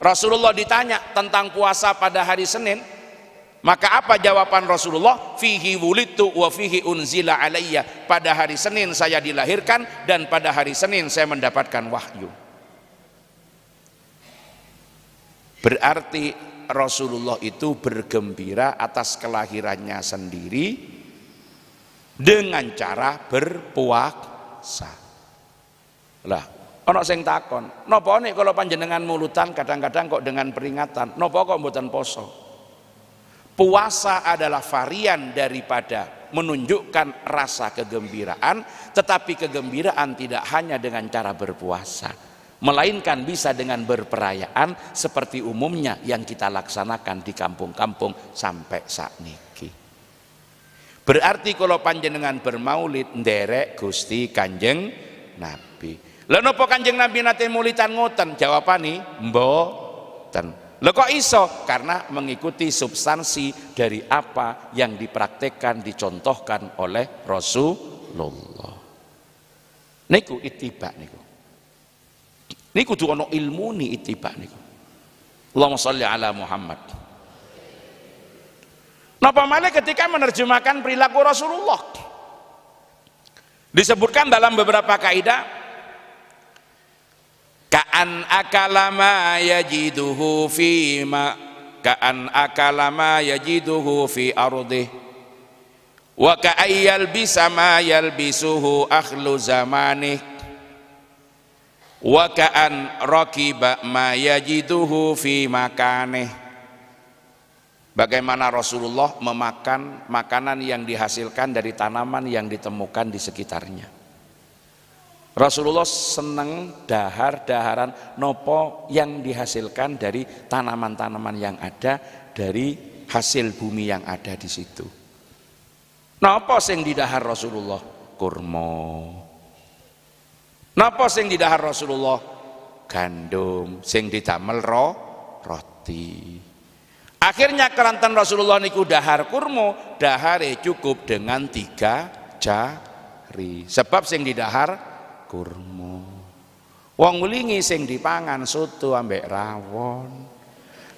Rasulullah ditanya tentang puasa pada hari Senin maka apa jawaban Rasulullah? Fihi wulitu wa fihi unzila alaiya Pada hari Senin saya dilahirkan dan pada hari Senin saya mendapatkan wahyu. Berarti Rasulullah itu bergembira atas kelahirannya sendiri dengan cara berpuasa. Lah, ana sing takon, napa nek kalau panjenengan mulutan kadang-kadang kok dengan peringatan, napa kok mboten poso? Puasa adalah varian daripada menunjukkan rasa kegembiraan, tetapi kegembiraan tidak hanya dengan cara berpuasa, melainkan bisa dengan berperayaan seperti umumnya yang kita laksanakan di kampung-kampung sampai saat ini. Berarti kalau panjenengan bermaulid nderek Gusti Kanjeng Nabi. Lha napa Kanjeng Nabi nate mulitan ngoten? Jawabane mboten. Lalu kok iso? Karena mengikuti substansi dari apa yang dipraktekkan, dicontohkan oleh Rasulullah. Niku itibak niku. Niku kudu ana ilmu ni itibak niku. Allahumma salli ala Muhammad. Napa mana ketika menerjemahkan perilaku Rasulullah. Disebutkan dalam beberapa kaidah ka'an akalama yajiduhu fi ma ka'an akalama yajiduhu fi ardih wa ka'ayyal bisama yalbisuhu akhlu zamanih wa ka'an rakiba ma yajiduhu fi makanih Bagaimana Rasulullah memakan makanan yang dihasilkan dari tanaman yang ditemukan di sekitarnya. Rasulullah senang dahar-daharan nopo yang dihasilkan dari tanaman-tanaman yang ada dari hasil bumi yang ada di situ. Nopo sing didahar Rasulullah? Kurma. Nopo sing didahar Rasulullah? Gandum. Sing didamel roh roti akhirnya kerantan Rasulullah niku dahar kurmo dahare cukup dengan tiga jari sebab sing di dahar kurmo wong ulingi sing dipangan soto ambek rawon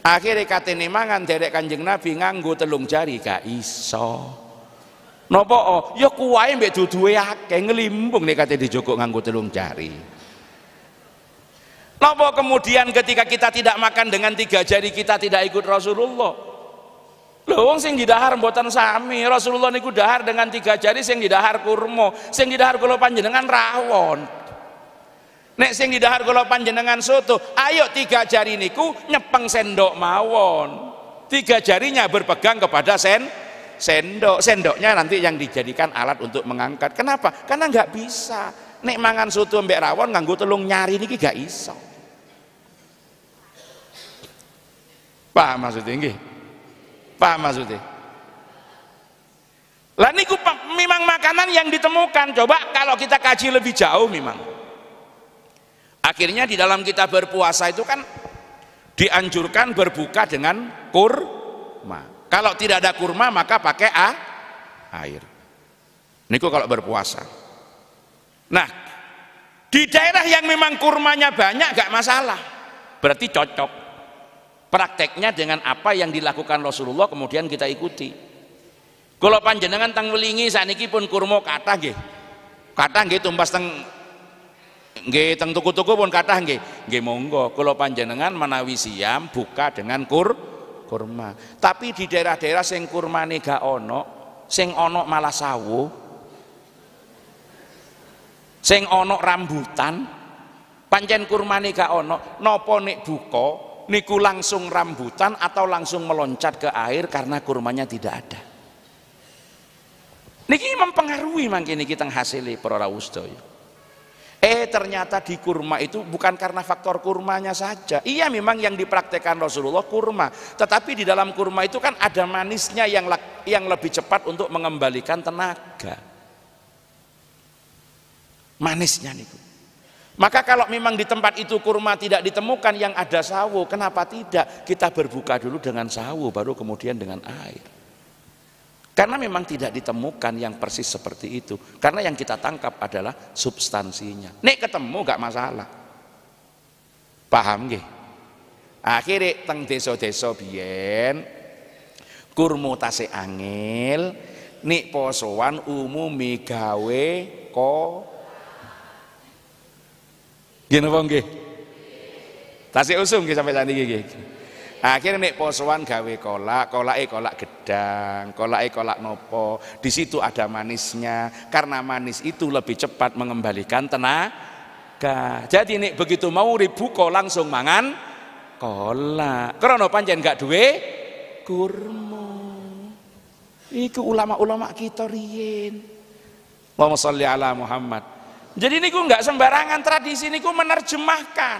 akhirnya katene mangan derek kanjeng Nabi nganggo telung jari gak iso Nopo oh, ya kuwae mbek duduwe akeh ngelimbung nek kate dijogok nganggo telung jari. Nopo kemudian ketika kita tidak makan dengan tiga jari kita tidak ikut Rasulullah. Loh, wong sing didahar mboten sami. Rasulullah niku dahar dengan tiga jari sing didahar kurma, sing didahar kula panjenengan rawon. Nek sing didahar kula panjenengan soto, ayo tiga jari niku nyepeng sendok mawon. Tiga jarinya berpegang kepada sen sendok. Sendoknya nanti yang dijadikan alat untuk mengangkat. Kenapa? Karena nggak bisa. Nek mangan soto mbek rawon nganggo telung nyari niki gak iso. Pak maksudnya nggih? Pak maksudnya? Lah niku memang makanan yang ditemukan. Coba kalau kita kaji lebih jauh memang. Akhirnya di dalam kita berpuasa itu kan dianjurkan berbuka dengan kurma. Kalau tidak ada kurma maka pakai a, air. Niku kalau berpuasa. Nah, di daerah yang memang kurmanya banyak gak masalah. Berarti cocok. Prakteknya dengan apa yang dilakukan Rasulullah kemudian kita ikuti. Kalau panjenengan tang welingi ini pun kurma kata nggih. kata nggih tumbas teng nggih teng tuku-tuku pun kata nggih. Nggih monggo kalau panjenengan menawi siam buka dengan kur kurma. Tapi di daerah-daerah sing kurmane gak ono, sing ono malah sawo. Sing ono rambutan, pancen kurmane gak ono, nopo nek buka niku langsung rambutan atau langsung meloncat ke air karena kurmanya tidak ada niki mempengaruhi mangkini kita hasilnya para wusdaya eh ternyata di kurma itu bukan karena faktor kurmanya saja iya memang yang dipraktekkan Rasulullah kurma tetapi di dalam kurma itu kan ada manisnya yang yang lebih cepat untuk mengembalikan tenaga manisnya niku maka kalau memang di tempat itu kurma tidak ditemukan yang ada sawo, kenapa tidak? Kita berbuka dulu dengan sawo baru kemudian dengan air. Karena memang tidak ditemukan yang persis seperti itu. Karena yang kita tangkap adalah substansinya. Nek ketemu gak masalah. Paham gak? Akhirnya teng deso-deso bien, kurmu tase angel nek posoan umum megawe ko Gini apa nggih? Tasik usum nggih sampai tadi nggih. Akhirnya nek posoan gawe kolak, kolak kolake kolak gedang, kolak kolake kolak nopo. Di situ ada manisnya, karena manis itu lebih cepat mengembalikan tenaga. Jadi nek begitu mau ribu kok langsung mangan kolak. Karena panjen gak duwe kurma. Iku ulama-ulama kita riyen. Allahumma sholli ala Muhammad. Jadi ini niku nggak sembarangan tradisi ini niku menerjemahkan.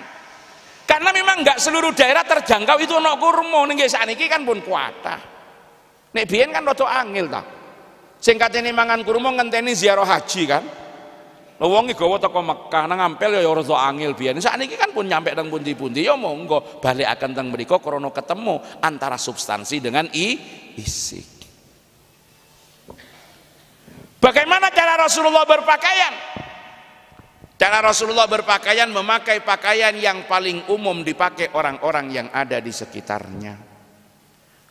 Karena memang nggak seluruh daerah terjangkau itu ono kurma ning sakniki kan pun kuatah. Nek biyen kan rada angil tak singkatnya ini mangan kurma ngenteni ziarah haji kan. Lho gue waktu gawa Mekah nang ampel ya, ya rada angel biyen. Sakniki kan pun nyampe teng yo pundi ya monggo akan tentang beriko krono ketemu antara substansi dengan i isi. Bagaimana cara Rasulullah berpakaian? Cara Rasulullah berpakaian memakai pakaian yang paling umum dipakai orang-orang yang ada di sekitarnya.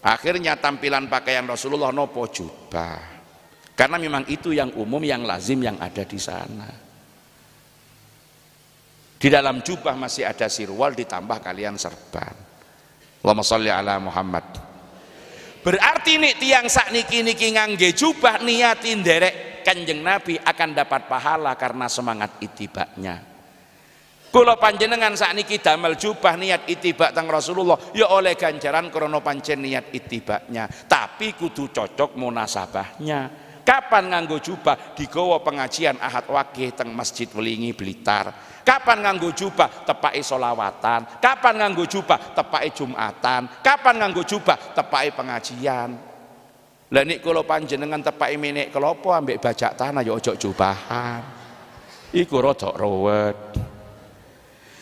Akhirnya tampilan pakaian Rasulullah nopo jubah. Karena memang itu yang umum, yang lazim yang ada di sana. Di dalam jubah masih ada sirwal ditambah kalian serban. Allahumma sholli ala Muhammad. Berarti nih tiang sak niki niki ngangge jubah niatin derek kanjeng Nabi akan dapat pahala karena semangat itibaknya. Kulo panjenengan sak niki damel jubah niat itibak tang Rasulullah ya oleh ganjaran krono pancen niat itibaknya. Tapi kudu cocok munasabahnya. Kapan nganggo jubah digowo pengajian ahad wakih teng Masjid Welingi Blitar. Kapan nganggo jubah? tepai solawatan. Kapan nganggo jubah? tepai Jumatan. Kapan nganggo jubah? tepai pengajian. Lah kalau panjenengan tepai minik kelopo ambek bajak tanah ya ojo jubahan. Iku rodok ruwet.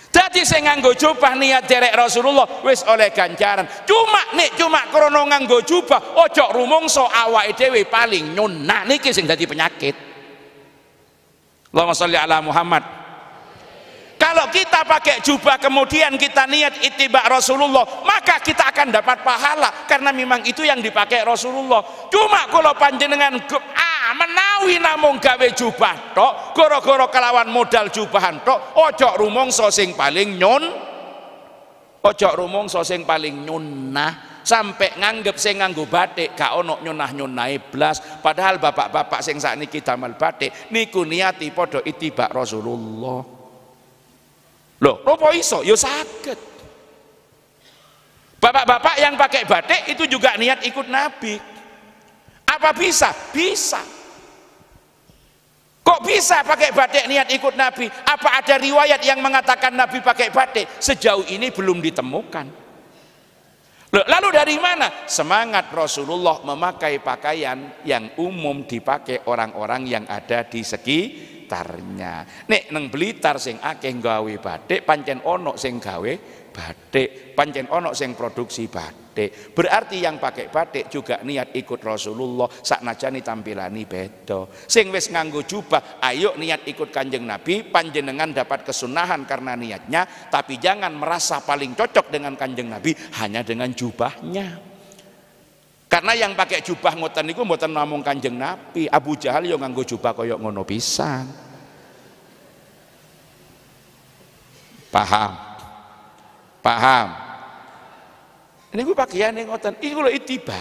Jadi saya nganggo jubah niat derek Rasulullah wis oleh ganjaran. Cuma nih cuma krono nganggo jubah ojo rumongso awa dewi paling nyunak niki sing jadi penyakit. Allahumma sholli ala Muhammad kalau kita pakai jubah kemudian kita niat itibak Rasulullah maka kita akan dapat pahala karena memang itu yang dipakai Rasulullah cuma kalau panjenengan ah menawi namung gawe jubah tok goro-goro kelawan modal jubahan tok ojo rumong sosing paling nyun ojo rumong sosing paling nyunah sampai nganggep sing nganggo batik gak ono nyunah nyunah blas padahal bapak-bapak sing sakniki damel batik niku niati podo itibak Rasulullah Loh, nopo iso? Ya sakit. Bapak-bapak yang pakai batik itu juga niat ikut Nabi. Apa bisa? Bisa. Kok bisa pakai batik niat ikut Nabi? Apa ada riwayat yang mengatakan Nabi pakai batik? Sejauh ini belum ditemukan. Lalu dari mana? Semangat Rasulullah memakai pakaian yang umum dipakai orang-orang yang ada di segi Blitarnya. Nek neng Blitar sing akeh gawe batik, pancen ono sing gawe batik, pancen ono sing produksi batik. Berarti yang pakai batik juga niat ikut Rasulullah tampilan tampilani beda. Sing wis nganggo jubah, ayo niat ikut Kanjeng Nabi, panjenengan dapat kesunahan karena niatnya, tapi jangan merasa paling cocok dengan Kanjeng Nabi hanya dengan jubahnya. Karena yang pakai jubah ngoten niku mboten namung Kanjeng Nabi, Abu Jahal yo ya nganggo jubah kaya ngono pisan. Paham? Paham? Niku pakaiane ngoten, iku lho itiba.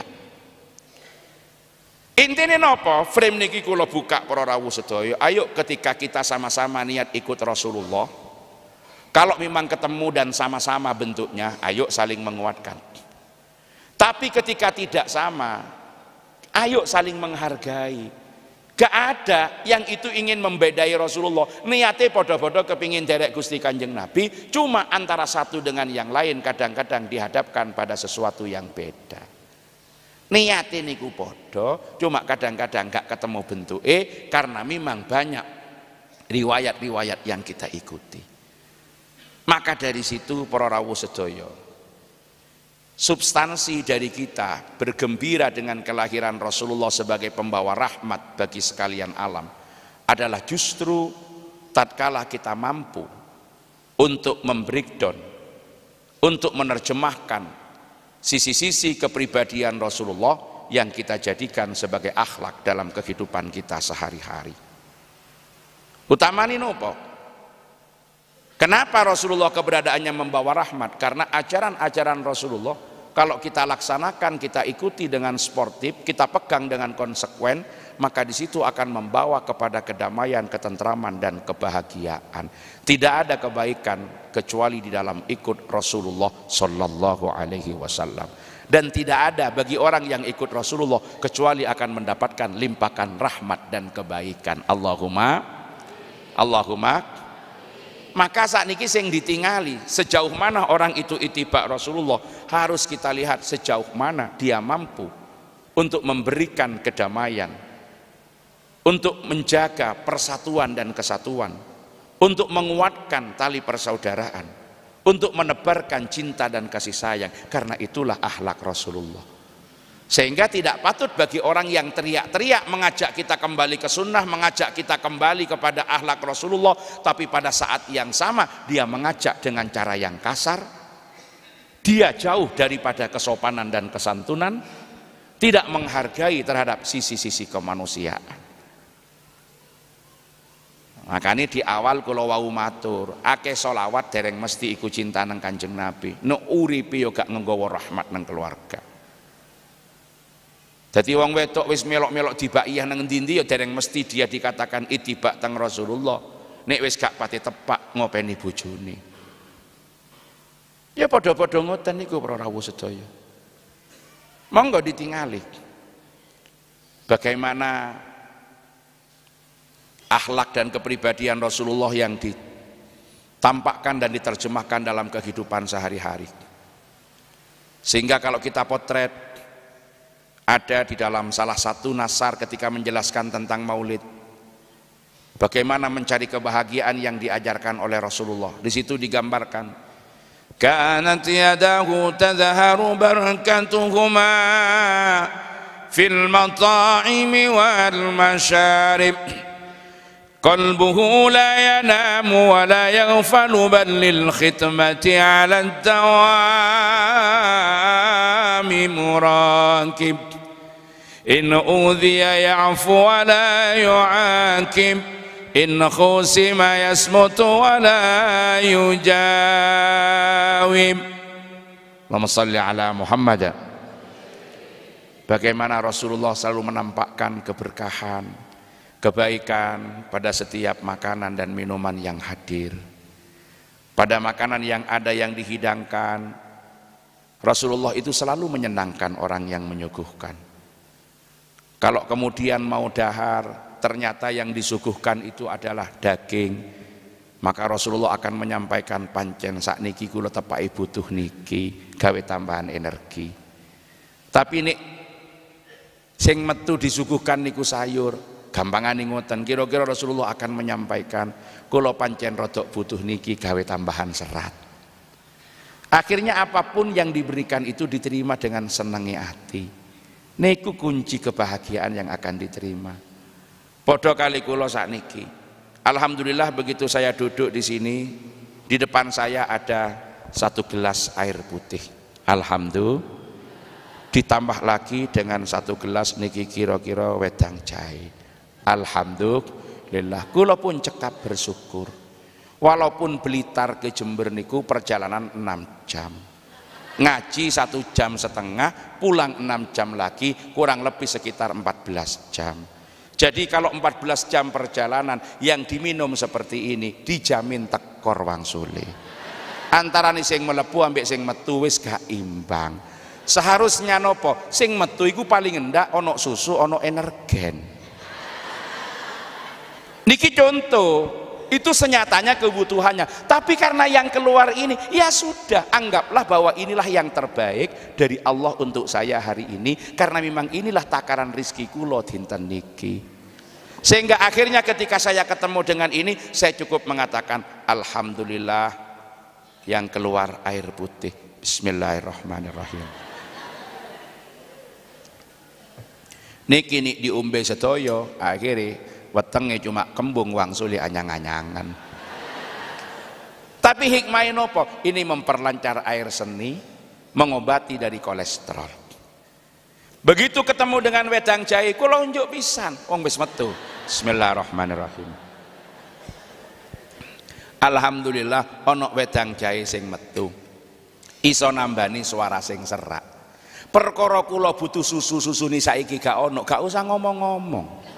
Intinya nopo, Frame niki kula buka para rawuh sedaya. Ayo ketika kita sama-sama niat ikut Rasulullah, kalau memang ketemu dan sama-sama bentuknya, ayo saling menguatkan. Tapi ketika tidak sama, ayo saling menghargai. Gak ada yang itu ingin membedai Rasulullah. Niatnya bodoh-bodoh kepingin derek Gusti Kanjeng Nabi, cuma antara satu dengan yang lain kadang-kadang dihadapkan pada sesuatu yang beda. Niatnya niku bodoh, cuma kadang-kadang gak ketemu bentuk eh karena memang banyak riwayat-riwayat yang kita ikuti. Maka dari situ para rawuh sedoyo substansi dari kita bergembira dengan kelahiran Rasulullah sebagai pembawa rahmat bagi sekalian alam adalah justru tatkala kita mampu untuk membreakdown, untuk menerjemahkan sisi-sisi kepribadian Rasulullah yang kita jadikan sebagai akhlak dalam kehidupan kita sehari-hari. Utamani nopo, Kenapa Rasulullah keberadaannya membawa rahmat? Karena ajaran-ajaran Rasulullah kalau kita laksanakan, kita ikuti dengan sportif, kita pegang dengan konsekuen, maka di situ akan membawa kepada kedamaian, ketentraman dan kebahagiaan. Tidak ada kebaikan kecuali di dalam ikut Rasulullah Shallallahu alaihi wasallam. Dan tidak ada bagi orang yang ikut Rasulullah kecuali akan mendapatkan limpahan rahmat dan kebaikan. Allahumma Allahumma maka saat niki yang ditinggali sejauh mana orang itu itibak Rasulullah harus kita lihat sejauh mana dia mampu untuk memberikan kedamaian, untuk menjaga persatuan dan kesatuan, untuk menguatkan tali persaudaraan, untuk menebarkan cinta dan kasih sayang. Karena itulah ahlak Rasulullah. Sehingga tidak patut bagi orang yang teriak-teriak mengajak kita kembali ke sunnah, mengajak kita kembali kepada ahlak Rasulullah, tapi pada saat yang sama dia mengajak dengan cara yang kasar, dia jauh daripada kesopanan dan kesantunan, tidak menghargai terhadap sisi-sisi kemanusiaan. Makanya di awal kalau wau matur, ake solawat dereng mesti ikut cinta neng Kanjeng Nabi. Nek no uripi yo gak rahmat neng keluarga. Jadi wong wedok wis melok-melok dibakiyah nang endi ya dereng mesti dia dikatakan itibak tang Rasulullah. Nek wis gak pati tepak ngopeni bojone. Ya padha-padha ngoten niku para rawuh sedaya. Monggo ditingali. Bagaimana akhlak dan kepribadian Rasulullah yang ditampakkan dan diterjemahkan dalam kehidupan sehari-hari. Sehingga kalau kita potret ada di dalam salah satu nasar ketika menjelaskan tentang maulid bagaimana mencari kebahagiaan yang diajarkan oleh Rasulullah di situ digambarkan kanat yadahu tadharu barakatuhuma fil mata'im wal masyarib قلبه لا ينام ولا يغفل بل للختمة على الدوام الإمام مراكب إن أوذي يعفو ولا يعاقب إن خصم يصمت ولا يجاوب اللهم صل على محمد Bagaimana Rasulullah selalu menampakkan keberkahan, kebaikan pada setiap makanan dan minuman yang hadir. Pada makanan yang ada yang dihidangkan, Rasulullah itu selalu menyenangkan orang yang menyuguhkan. Kalau kemudian mau dahar, ternyata yang disuguhkan itu adalah daging, maka Rasulullah akan menyampaikan pancen sak niki kula tepaki butuh niki, gawe tambahan energi. Tapi ini sing metu disuguhkan niku sayur, gampangane ngoten kira-kira Rasulullah akan menyampaikan kula pancen rodok butuh niki gawe tambahan serat Akhirnya apapun yang diberikan itu diterima dengan senangnya hati. Niku kunci kebahagiaan yang akan diterima. Podo kali kulo sakniki. Alhamdulillah begitu saya duduk di sini, di depan saya ada satu gelas air putih. Alhamdulillah. Ditambah lagi dengan satu gelas niki kiro kiro wedang jahe. Alhamdulillah. Kulo pun cekap bersyukur. Walaupun Blitar ke Jember niku perjalanan 6 jam. Ngaji satu jam setengah, pulang 6 jam lagi, kurang lebih sekitar 14 jam. Jadi kalau 14 jam perjalanan yang diminum seperti ini dijamin tekor wang sule. Antara nih sing melepuh ambek sing metu wis gak imbang. Seharusnya nopo sing metu iku paling endak ono susu ono energen. Niki contoh itu senyatanya kebutuhannya. Tapi karena yang keluar ini, ya sudah, anggaplah bahwa inilah yang terbaik dari Allah untuk saya hari ini. Karena memang inilah takaran rizkiku lo dinten niki. Sehingga akhirnya ketika saya ketemu dengan ini, saya cukup mengatakan, Alhamdulillah yang keluar air putih. Bismillahirrahmanirrahim. Niki nik Umbe setoyo akhirnya wetenge cuma kembung suli ya anyang-anyangan tapi hikmahnya nopo ini memperlancar air seni mengobati dari kolesterol begitu ketemu dengan wedang jahe kula unjuk pisan wong wis metu bismillahirrahmanirrahim alhamdulillah onok wedang jahe sing metu iso nambani suara sing serak perkara kula butuh susu susu ni saiki gak onok, gak usah ngomong-ngomong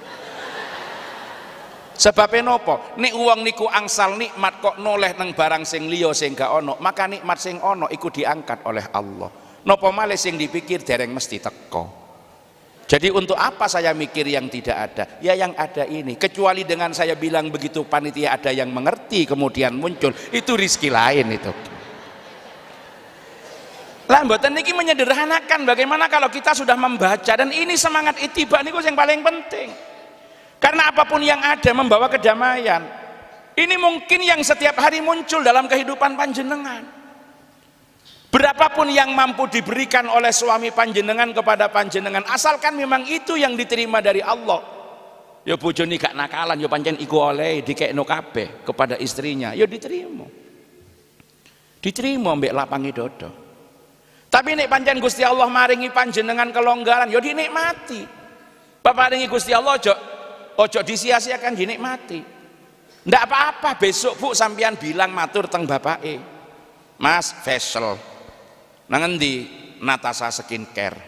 Sebab nopo, nih uang niku angsal nikmat kok noleh neng barang sing liya sing gak ono, maka nikmat sing ono iku diangkat oleh Allah. Nopo males sing dipikir dereng mesti teko. Jadi untuk apa saya mikir yang tidak ada? Ya yang ada ini. Kecuali dengan saya bilang begitu panitia ada yang mengerti kemudian muncul. Itu rizki lain itu. Lambatan ini menyederhanakan bagaimana kalau kita sudah membaca dan ini semangat itiba ini yang paling penting. Karena apapun yang ada membawa kedamaian. Ini mungkin yang setiap hari muncul dalam kehidupan panjenengan. Berapapun yang mampu diberikan oleh suami panjenengan kepada panjenengan, asalkan memang itu yang diterima dari Allah. Ya bojone gak nakalan, ya pancen iku oleh dikekno kabeh kepada istrinya, ya diterima. Diterima mbek lapangi dodo. Tapi ini pancen Gusti Allah maringi panjenengan kelonggaran, ya dinikmati. Bapak ringi Gusti Allah jok ojo disia-siakan dinikmati ndak apa-apa besok bu sampean bilang matur teng bapak e mas facial nangendi Natasha Skincare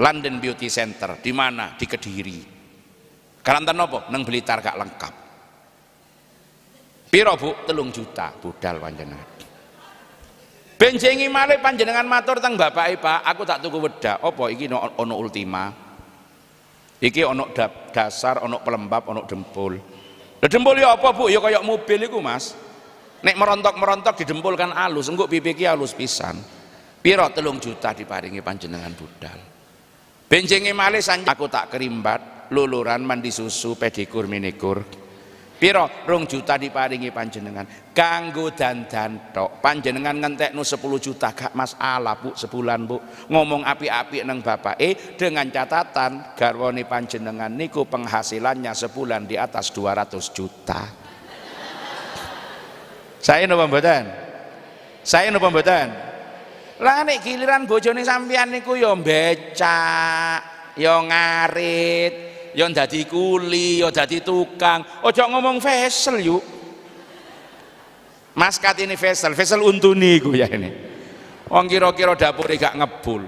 London Beauty Center di mana di Kediri Kelantan nopo nang Blitar gak lengkap piro bu telung juta budal panjenengan benjengi malik panjenengan matur teng bapak e pak aku tak tuku wedak Oh iki ono, ono ultima Iki onok dasar, onok pelembab, onok dempul. Lah dempul ya apa, Bu? Ya kayak mobil iku, Mas. Nek merontok-merontok di dempul kan alus, engko pipi ki alus pisan. Piro telung juta diparingi panjenengan budal. Benjenge malih aku tak kerimbat, luluran mandi susu, pedikur, minikur. Piro rong juta diparingi panjenengan. Kanggo dandan tok. Panjenengan ngentek nu sepuluh juta gak masalah Bu sebulan Bu. Ngomong api-api neng bapak eh dengan catatan garwani panjenengan niku penghasilannya sebulan di atas dua ratus juta. Saya nu pembetan, Saya nu pembetan, Lah nek giliran bojone sampean niku yo ya becak, yo ya ngarit, Yon jadi kuli, yon jadi tukang. Ojo ngomong vessel yuk. Mas kat ini vessel, vessel untuni iku ya ini. Wong kira-kira dapur gak ngebul.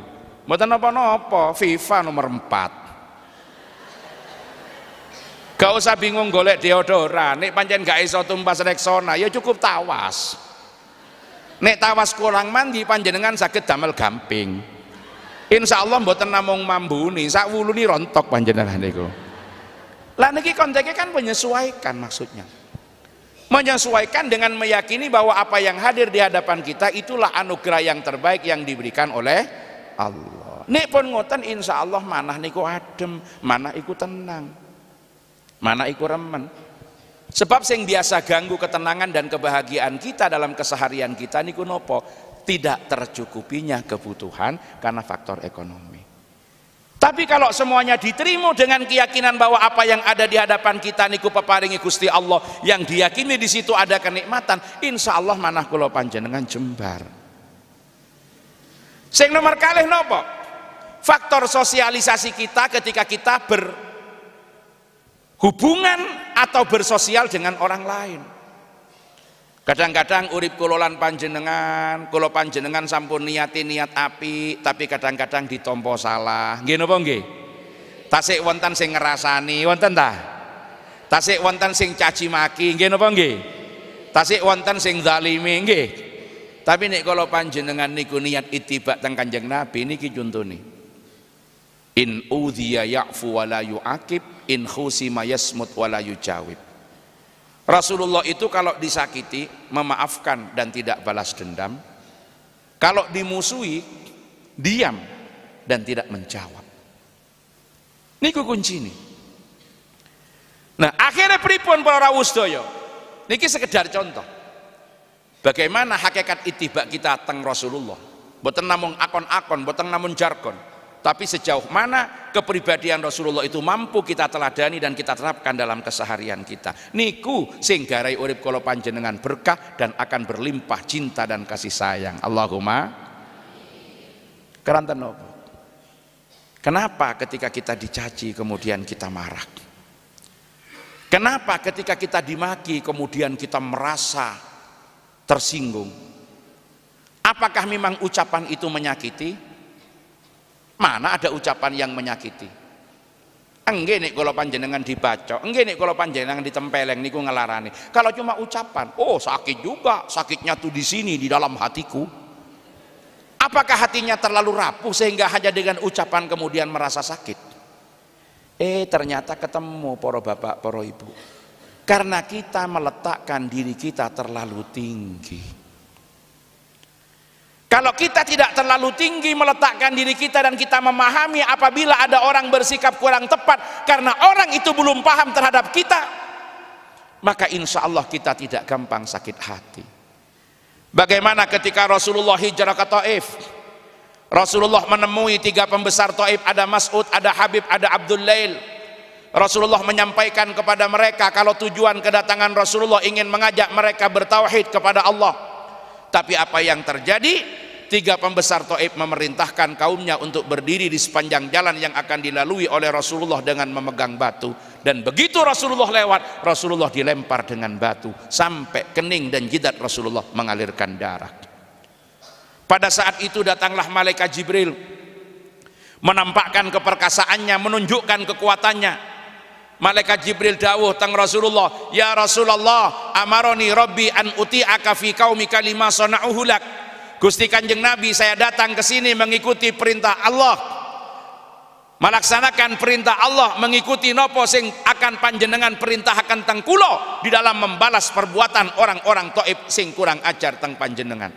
Mboten napa-napa, FIFA nomor 4. Gak usah bingung golek deodoran, nek pancen gak iso tumpas reksona, ya cukup tawas. Nek tawas kurang mandi panjenengan sakit damel gamping. Insya Allah mboten namung mambuni, sak wuluni rontok panjenengan niku. Lah niki konteknya kan menyesuaikan maksudnya. Menyesuaikan dengan meyakini bahwa apa yang hadir di hadapan kita itulah anugerah yang terbaik yang diberikan oleh Allah. Nih pun ngoten insya Allah mana niku adem, mana iku tenang, mana iku remen. Sebab sing biasa ganggu ketenangan dan kebahagiaan kita dalam keseharian kita niku nopo tidak tercukupinya kebutuhan karena faktor ekonomi. Tapi kalau semuanya diterima dengan keyakinan bahwa apa yang ada di hadapan kita niku peparingi Gusti Allah yang diyakini di situ ada kenikmatan, insya Allah manah kula panjenengan jembar. Sing nomor kalih nopo? Faktor sosialisasi kita ketika kita berhubungan atau bersosial dengan orang lain. Kadang-kadang urip kulolan panjenengan, kulo panjenengan sampun niati niat api, tapi kadang-kadang ditompo salah. Gino napa Tasik wonten sing ngerasani, wonten dah, Tasik wonten sing caci maki, nggih napa Tasik wonten sing zalimi, nggih. Tapi nih kala panjenengan niku niat itibak teng Kanjeng Nabi niki nih. In udhiya ya'fu wa la yu'aqib, in khusima yasmut wa la yujawib. Rasulullah itu kalau disakiti memaafkan dan tidak balas dendam. Kalau dimusuhi diam dan tidak menjawab. ku kunci ini. Nah, akhirnya pripun para rawuh sedaya? Niki sekedar contoh. Bagaimana hakikat itibak kita teng Rasulullah? Boten namung akon-akon, boten namun jargon. Tapi sejauh mana kepribadian Rasulullah itu mampu kita teladani dan kita terapkan dalam keseharian kita. Niku singgarai garai urip panjenengan berkah dan akan berlimpah cinta dan kasih sayang. Allahumma keranten Kenapa ketika kita dicaci kemudian kita marah? Kenapa ketika kita dimaki kemudian kita merasa tersinggung? Apakah memang ucapan itu menyakiti? Mana ada ucapan yang menyakiti? Enggak nih kalau panjenengan dibaca, enggak nih kalau panjenengan ditempeleng niku ngelarani. Kalau cuma ucapan, oh sakit juga, sakitnya tuh di sini di dalam hatiku. Apakah hatinya terlalu rapuh sehingga hanya dengan ucapan kemudian merasa sakit? Eh ternyata ketemu poro bapak, poro ibu. Karena kita meletakkan diri kita terlalu tinggi. Kalau kita tidak terlalu tinggi meletakkan diri kita dan kita memahami apabila ada orang bersikap kurang tepat karena orang itu belum paham terhadap kita, maka insya Allah kita tidak gampang sakit hati. Bagaimana ketika Rasulullah hijrah ke Taif? Rasulullah menemui tiga pembesar Taif, ada Mas'ud, ada Habib, ada Abdul Lail. Rasulullah menyampaikan kepada mereka kalau tujuan kedatangan Rasulullah ingin mengajak mereka bertauhid kepada Allah. Tapi apa yang terjadi? tiga pembesar Taif memerintahkan kaumnya untuk berdiri di sepanjang jalan yang akan dilalui oleh Rasulullah dengan memegang batu dan begitu Rasulullah lewat Rasulullah dilempar dengan batu sampai kening dan jidat Rasulullah mengalirkan darah pada saat itu datanglah malaikat Jibril menampakkan keperkasaannya menunjukkan kekuatannya Malaikat Jibril dawuh tang Rasulullah, "Ya Rasulullah, amaroni Rabbi an uti'aka fi qaumika lima sana'uhu lak." Gusti Kanjeng Nabi saya datang ke sini mengikuti perintah Allah melaksanakan perintah Allah mengikuti nopo sing akan panjenengan perintah akan tengkulo di dalam membalas perbuatan orang-orang toib sing kurang ajar teng panjenengan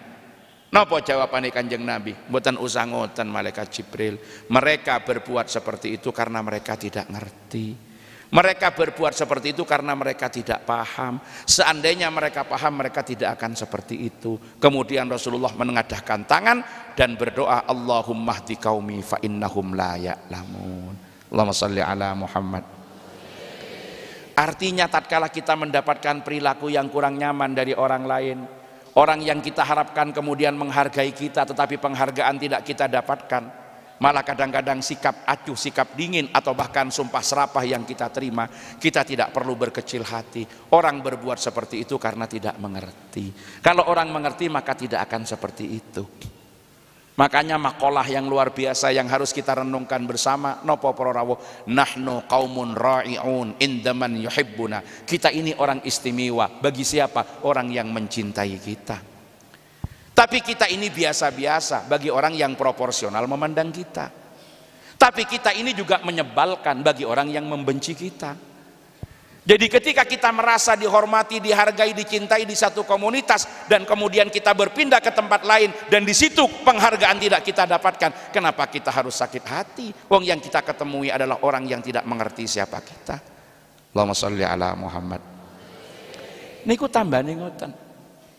nopo jawabannya kanjeng Nabi buatan usah ngoten malaikat Jibril mereka berbuat seperti itu karena mereka tidak ngerti mereka berbuat seperti itu karena mereka tidak paham. Seandainya mereka paham, mereka tidak akan seperti itu. Kemudian Rasulullah menengadahkan tangan dan berdoa, Allahumma di kaumi fa innahum la ya'lamun. Allahumma salli ala Muhammad. Artinya tatkala kita mendapatkan perilaku yang kurang nyaman dari orang lain, orang yang kita harapkan kemudian menghargai kita tetapi penghargaan tidak kita dapatkan, Malah kadang-kadang sikap acuh, sikap dingin atau bahkan sumpah serapah yang kita terima, kita tidak perlu berkecil hati. Orang berbuat seperti itu karena tidak mengerti. Kalau orang mengerti maka tidak akan seperti itu. Makanya makolah yang luar biasa yang harus kita renungkan bersama nopo prorawo nahnu kaumun raiun indaman yuhibbuna. Kita ini orang istimewa bagi siapa? Orang yang mencintai kita. Tapi kita ini biasa-biasa bagi orang yang proporsional memandang kita. Tapi kita ini juga menyebalkan bagi orang yang membenci kita. Jadi ketika kita merasa dihormati, dihargai, dicintai di satu komunitas dan kemudian kita berpindah ke tempat lain dan di situ penghargaan tidak kita dapatkan, kenapa kita harus sakit hati? Wong yang kita ketemui adalah orang yang tidak mengerti siapa kita. Allahumma sholli ala Muhammad. Niku tambah ngoten.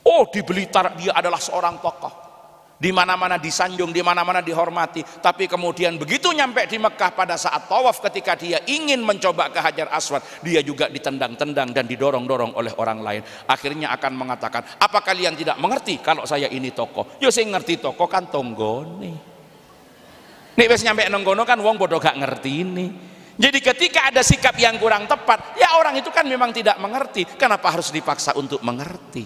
Oh di Blitar dia adalah seorang tokoh di mana-mana disanjung, di mana-mana dihormati. Tapi kemudian begitu nyampe di Mekah pada saat tawaf ketika dia ingin mencoba ke Hajar Aswad, dia juga ditendang-tendang dan didorong-dorong oleh orang lain. Akhirnya akan mengatakan, apa kalian tidak mengerti kalau saya ini tokoh? Yo saya ngerti tokoh kan tonggone. Nih wes nyampe nenggono kan wong bodoh gak ngerti ini. Jadi ketika ada sikap yang kurang tepat, ya orang itu kan memang tidak mengerti. Kenapa harus dipaksa untuk mengerti?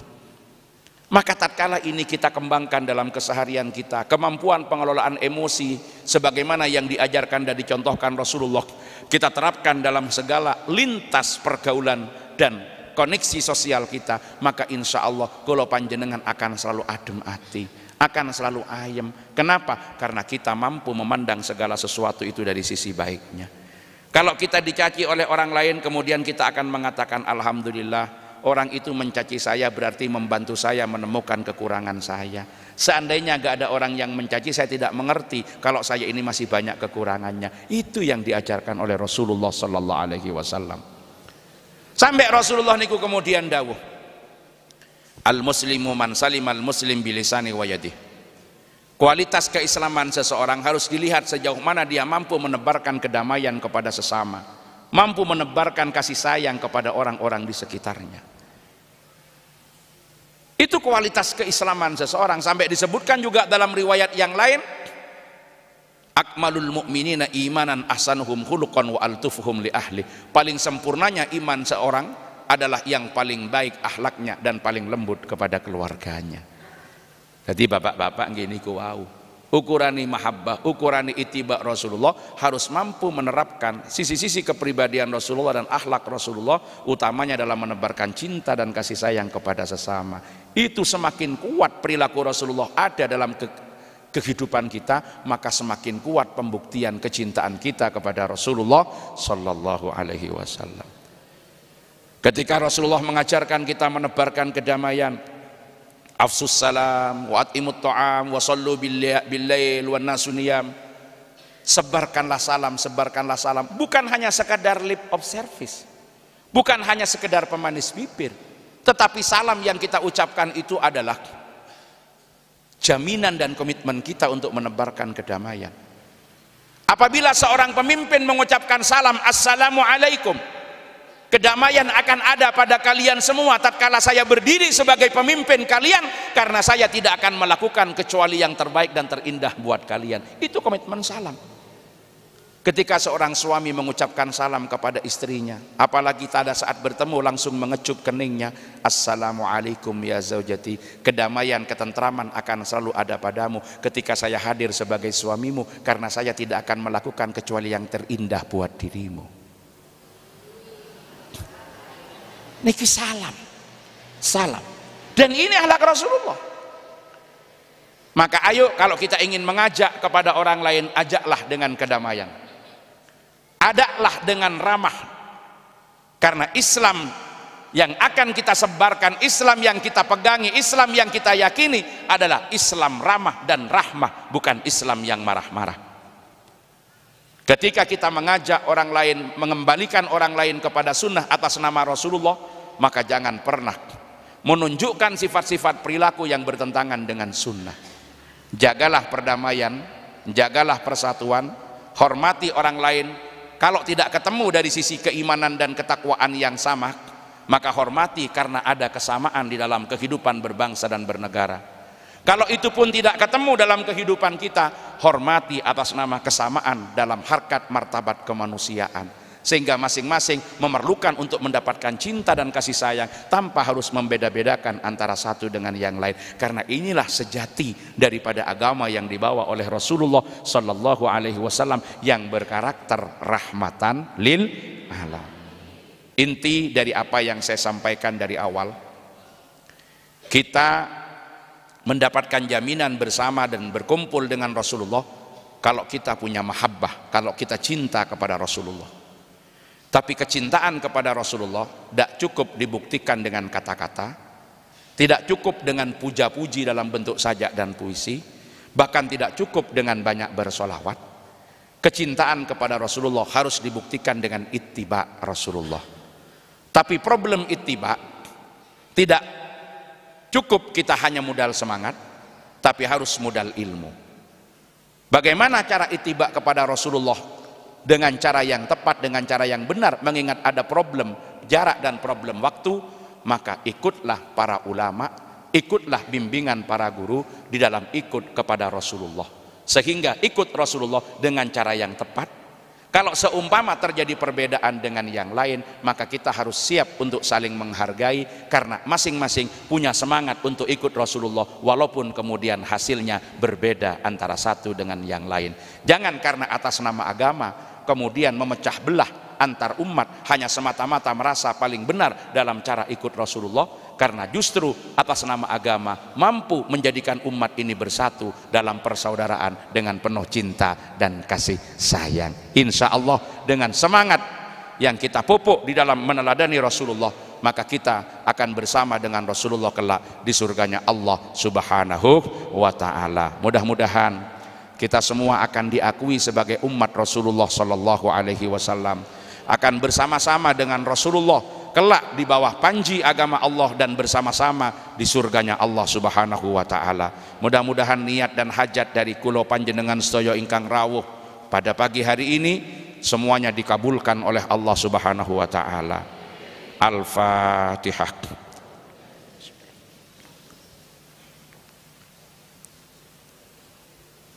Maka tatkala ini kita kembangkan dalam keseharian kita, kemampuan pengelolaan emosi sebagaimana yang diajarkan dan dicontohkan Rasulullah, kita terapkan dalam segala lintas pergaulan dan koneksi sosial kita, maka insya Allah kalau panjenengan akan selalu adem hati, akan selalu ayem. Kenapa? Karena kita mampu memandang segala sesuatu itu dari sisi baiknya. Kalau kita dicaci oleh orang lain, kemudian kita akan mengatakan Alhamdulillah, orang itu mencaci saya berarti membantu saya menemukan kekurangan saya. Seandainya gak ada orang yang mencaci saya tidak mengerti kalau saya ini masih banyak kekurangannya. Itu yang diajarkan oleh Rasulullah Sallallahu Alaihi Wasallam. Sampai Rasulullah niku kemudian dawuh. Al muslimu man salim al muslim bilisani yadih. Kualitas keislaman seseorang harus dilihat sejauh mana dia mampu menebarkan kedamaian kepada sesama, mampu menebarkan kasih sayang kepada orang-orang di sekitarnya. Itu kualitas keislaman seseorang sampai disebutkan juga dalam riwayat yang lain Akmalul mu'minina imanan ahsanuhum khuluqan wa altufuhum li ahli. Paling sempurnanya iman seorang adalah yang paling baik ahlaknya dan paling lembut kepada keluarganya. Jadi bapak-bapak gini ku wow ukurani mahabbah, ukurani itibak Rasulullah harus mampu menerapkan sisi-sisi kepribadian Rasulullah dan akhlak Rasulullah utamanya dalam menebarkan cinta dan kasih sayang kepada sesama. Itu semakin kuat perilaku Rasulullah ada dalam ke kehidupan kita, maka semakin kuat pembuktian kecintaan kita kepada Rasulullah sallallahu alaihi wasallam. Ketika Rasulullah mengajarkan kita menebarkan kedamaian, afsus salam wa atimut ta'am wa sallu billail wa nasuniyam sebarkanlah salam sebarkanlah salam bukan hanya sekedar lip of service bukan hanya sekedar pemanis bibir tetapi salam yang kita ucapkan itu adalah jaminan dan komitmen kita untuk menebarkan kedamaian apabila seorang pemimpin mengucapkan salam assalamualaikum Kedamaian akan ada pada kalian semua tatkala saya berdiri sebagai pemimpin kalian karena saya tidak akan melakukan kecuali yang terbaik dan terindah buat kalian. Itu komitmen salam. Ketika seorang suami mengucapkan salam kepada istrinya, apalagi pada saat bertemu langsung mengecup keningnya, Assalamualaikum ya zaujati. Kedamaian, ketentraman akan selalu ada padamu ketika saya hadir sebagai suamimu karena saya tidak akan melakukan kecuali yang terindah buat dirimu. niki salam salam dan ini akhlak Rasulullah maka ayo kalau kita ingin mengajak kepada orang lain ajaklah dengan kedamaian adaklah dengan ramah karena Islam yang akan kita sebarkan Islam yang kita pegangi Islam yang kita yakini adalah Islam ramah dan rahmah bukan Islam yang marah-marah Ketika kita mengajak orang lain, mengembalikan orang lain kepada sunnah atas nama Rasulullah, maka jangan pernah menunjukkan sifat-sifat perilaku yang bertentangan dengan sunnah. Jagalah perdamaian, jagalah persatuan, hormati orang lain. Kalau tidak ketemu dari sisi keimanan dan ketakwaan yang sama, maka hormati karena ada kesamaan di dalam kehidupan berbangsa dan bernegara. Kalau itu pun tidak ketemu dalam kehidupan kita, hormati atas nama kesamaan dalam harkat martabat kemanusiaan sehingga masing-masing memerlukan untuk mendapatkan cinta dan kasih sayang tanpa harus membeda-bedakan antara satu dengan yang lain karena inilah sejati daripada agama yang dibawa oleh Rasulullah Shallallahu Alaihi Wasallam yang berkarakter rahmatan lil alam inti dari apa yang saya sampaikan dari awal kita mendapatkan jaminan bersama dan berkumpul dengan Rasulullah kalau kita punya mahabbah, kalau kita cinta kepada Rasulullah. Tapi kecintaan kepada Rasulullah tidak cukup dibuktikan dengan kata-kata, tidak cukup dengan puja-puji dalam bentuk sajak dan puisi, bahkan tidak cukup dengan banyak bersolawat. Kecintaan kepada Rasulullah harus dibuktikan dengan ittiba Rasulullah. Tapi problem ittiba tidak cukup kita hanya modal semangat, tapi harus modal ilmu. Bagaimana cara ittiba kepada Rasulullah dengan cara yang tepat, dengan cara yang benar, mengingat ada problem jarak dan problem waktu, maka ikutlah para ulama, ikutlah bimbingan para guru di dalam ikut kepada Rasulullah. Sehingga ikut Rasulullah dengan cara yang tepat. Kalau seumpama terjadi perbedaan dengan yang lain, maka kita harus siap untuk saling menghargai karena masing-masing punya semangat untuk ikut Rasulullah walaupun kemudian hasilnya berbeda antara satu dengan yang lain. Jangan karena atas nama agama kemudian memecah belah antar umat hanya semata-mata merasa paling benar dalam cara ikut Rasulullah karena justru atas nama agama mampu menjadikan umat ini bersatu dalam persaudaraan dengan penuh cinta dan kasih sayang insya Allah dengan semangat yang kita pupuk di dalam meneladani Rasulullah maka kita akan bersama dengan Rasulullah kelak di surganya Allah Subhanahu wa taala. Mudah-mudahan kita semua akan diakui sebagai umat Rasulullah Shallallahu Alaihi Wasallam akan bersama-sama dengan Rasulullah kelak di bawah panji agama Allah dan bersama-sama di surganya Allah Subhanahu wa taala. Mudah-mudahan niat dan hajat dari kulo panjenengan sedaya ingkang rawuh pada pagi hari ini semuanya dikabulkan oleh Allah Subhanahu wa taala. Al-Fatihah.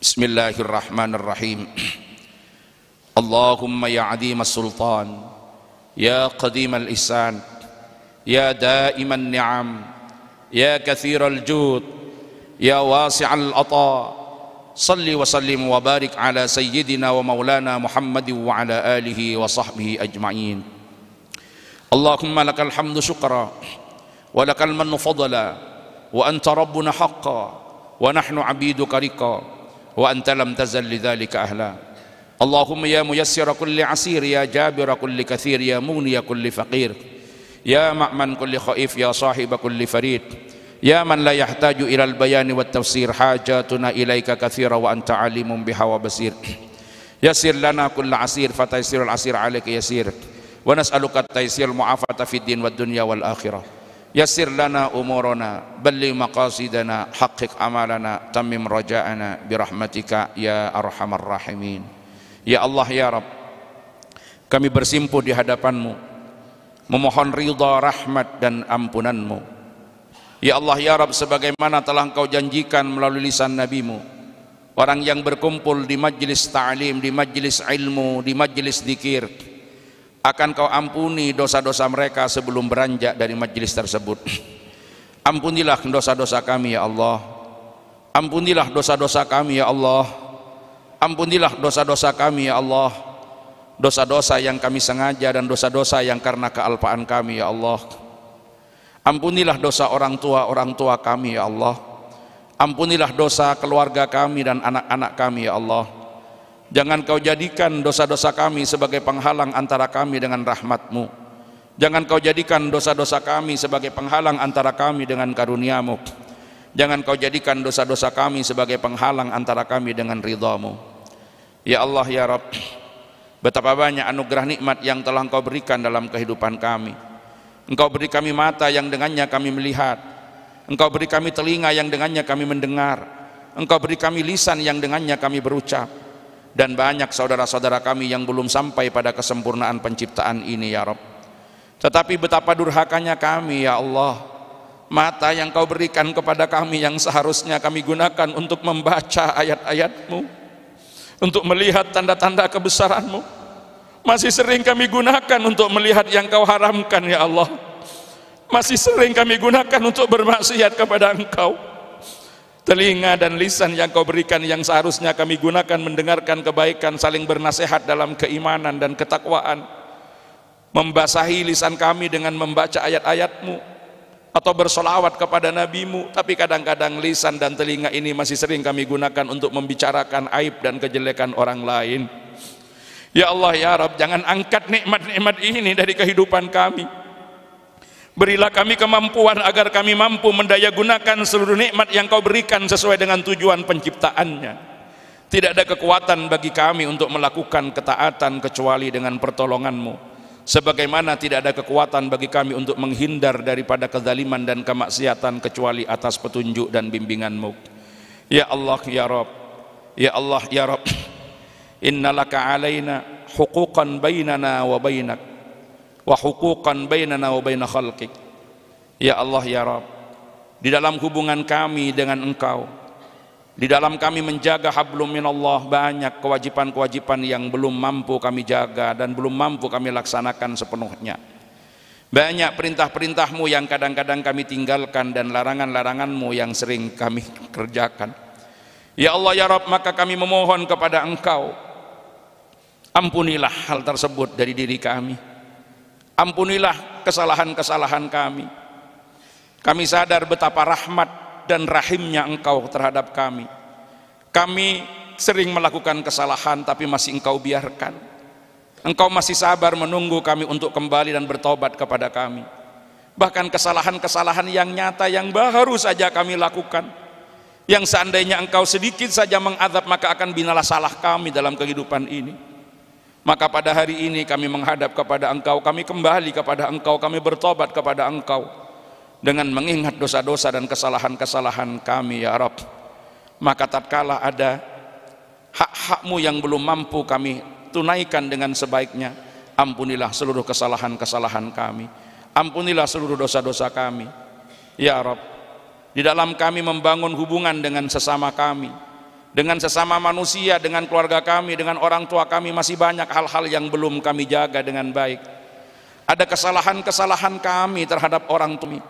بسم الله الرحمن الرحيم اللهم يا عديم السلطان يا قديم الإحسان يا دائم النعم يا كثير الجود يا واسع العطاء صل وسلم وبارك على سيدنا ومولانا محمد وعلى آله وصحبه أجمعين اللهم لك الحمد شكرا ولك المن فضلا وأنت ربنا حقا ونحن عبيدك رقا وأنت لم تزل لذلك أهلا اللهم يا ميسر كل عسير يا جابر كل كثير يا مغني كل فقير يا مأمن كل خائف يا صاحب كل فريد يا من لا يحتاج إلى البيان والتفسير حاجاتنا إليك كثيرة وأنت عليم بها وبصير يسر لنا كل عسير فتيسير العسير عليك يسير ونسألك التيسير المعافاة في الدين والدنيا والآخرة Yasir lana umurana Balli maqasidana hakik amalana Tamim raja'ana Birahmatika Ya arhamar rahimin Ya Allah ya Rabb Kami bersimpuh di hadapanmu Memohon ridha rahmat dan ampunanmu Ya Allah ya Rabb Sebagaimana telah engkau janjikan Melalui lisan nabimu Orang yang berkumpul di majlis ta'lim Di majlis ilmu Di majlis dikir akan kau ampuni dosa-dosa mereka sebelum beranjak dari majlis tersebut (clears throat) ampunilah dosa-dosa kami ya Allah ampunilah dosa-dosa kami ya Allah ampunilah dosa-dosa kami ya Allah dosa-dosa yang kami sengaja dan dosa-dosa yang karena kealpaan kami ya Allah ampunilah dosa orang tua-orang tua kami ya Allah ampunilah dosa keluarga kami dan anak-anak kami ya Allah Jangan kau jadikan dosa-dosa kami sebagai penghalang antara kami dengan rahmatmu. Jangan kau jadikan dosa-dosa kami sebagai penghalang antara kami dengan karuniamu. Jangan kau jadikan dosa-dosa kami sebagai penghalang antara kami dengan ridhamu. Ya Allah ya Rabb, betapa banyak anugerah nikmat yang telah Engkau berikan dalam kehidupan kami. Engkau beri kami mata yang dengannya kami melihat. Engkau beri kami telinga yang dengannya kami mendengar. Engkau beri kami lisan yang dengannya kami berucap dan banyak saudara-saudara kami yang belum sampai pada kesempurnaan penciptaan ini ya Rob tetapi betapa durhakanya kami ya Allah mata yang kau berikan kepada kami yang seharusnya kami gunakan untuk membaca ayat-ayatmu untuk melihat tanda-tanda kebesaranmu masih sering kami gunakan untuk melihat yang kau haramkan ya Allah masih sering kami gunakan untuk bermaksiat kepada engkau telinga dan lisan yang kau berikan yang seharusnya kami gunakan mendengarkan kebaikan saling bernasehat dalam keimanan dan ketakwaan membasahi lisan kami dengan membaca ayat-ayatmu atau bersolawat kepada nabimu tapi kadang-kadang lisan dan telinga ini masih sering kami gunakan untuk membicarakan aib dan kejelekan orang lain Ya Allah ya Rabb jangan angkat nikmat-nikmat ini dari kehidupan kami Berilah kami kemampuan agar kami mampu mendaya gunakan seluruh nikmat yang kau berikan sesuai dengan tujuan penciptaannya. Tidak ada kekuatan bagi kami untuk melakukan ketaatan kecuali dengan pertolonganmu. Sebagaimana tidak ada kekuatan bagi kami untuk menghindar daripada kezaliman dan kemaksiatan kecuali atas petunjuk dan bimbinganmu. Ya Allah, Ya Rob, Ya Allah, Ya Rob, (clears throat) innalaka alaina hukukan bainana wa bainak wa huquqan bainana wa baina khalqik ya Allah ya Rabb di dalam hubungan kami dengan engkau di dalam kami menjaga hablum minallah banyak kewajiban-kewajiban yang belum mampu kami jaga dan belum mampu kami laksanakan sepenuhnya. Banyak perintah-perintahmu yang kadang-kadang kami tinggalkan dan larangan-laranganmu yang sering kami kerjakan. Ya Allah ya Rabb maka kami memohon kepada engkau. Ampunilah hal tersebut dari diri kami ampunilah kesalahan-kesalahan kami. Kami sadar betapa rahmat dan rahimnya engkau terhadap kami. Kami sering melakukan kesalahan tapi masih engkau biarkan. Engkau masih sabar menunggu kami untuk kembali dan bertobat kepada kami. Bahkan kesalahan-kesalahan yang nyata yang baru saja kami lakukan. Yang seandainya engkau sedikit saja mengadab maka akan binalah salah kami dalam kehidupan ini. Maka pada hari ini kami menghadap kepada engkau, kami kembali kepada engkau, kami bertobat kepada engkau. Dengan mengingat dosa-dosa dan kesalahan-kesalahan kami ya Rob. Maka tatkala ada hak-hakmu yang belum mampu kami tunaikan dengan sebaiknya, ampunilah seluruh kesalahan-kesalahan kami. Ampunilah seluruh dosa-dosa kami. Ya Rob. di dalam kami membangun hubungan dengan sesama kami dengan sesama manusia, dengan keluarga kami, dengan orang tua kami masih banyak hal-hal yang belum kami jaga dengan baik. Ada kesalahan-kesalahan kami terhadap orang tua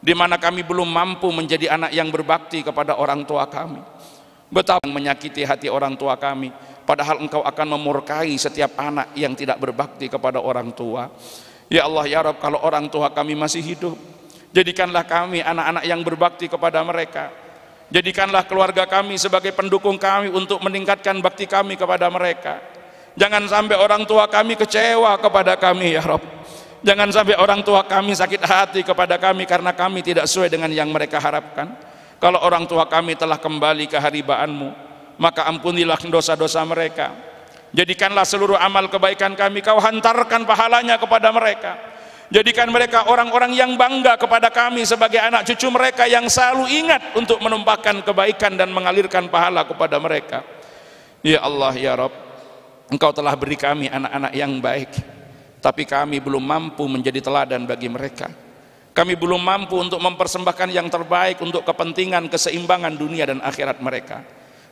di mana kami belum mampu menjadi anak yang berbakti kepada orang tua kami. Betapa menyakiti hati orang tua kami, padahal engkau akan memurkai setiap anak yang tidak berbakti kepada orang tua. Ya Allah, ya Rabb, kalau orang tua kami masih hidup, jadikanlah kami anak-anak yang berbakti kepada mereka Jadikanlah keluarga kami sebagai pendukung kami untuk meningkatkan bakti kami kepada mereka. Jangan sampai orang tua kami kecewa kepada kami ya Rob. Jangan sampai orang tua kami sakit hati kepada kami karena kami tidak sesuai dengan yang mereka harapkan. Kalau orang tua kami telah kembali ke haribaanmu, maka ampunilah dosa-dosa mereka. Jadikanlah seluruh amal kebaikan kami, kau hantarkan pahalanya kepada mereka Jadikan mereka orang-orang yang bangga kepada kami sebagai anak cucu mereka yang selalu ingat untuk menumpahkan kebaikan dan mengalirkan pahala kepada mereka. Ya Allah ya Rabb, Engkau telah beri kami anak-anak yang baik, tapi kami belum mampu menjadi teladan bagi mereka. Kami belum mampu untuk mempersembahkan yang terbaik untuk kepentingan keseimbangan dunia dan akhirat mereka.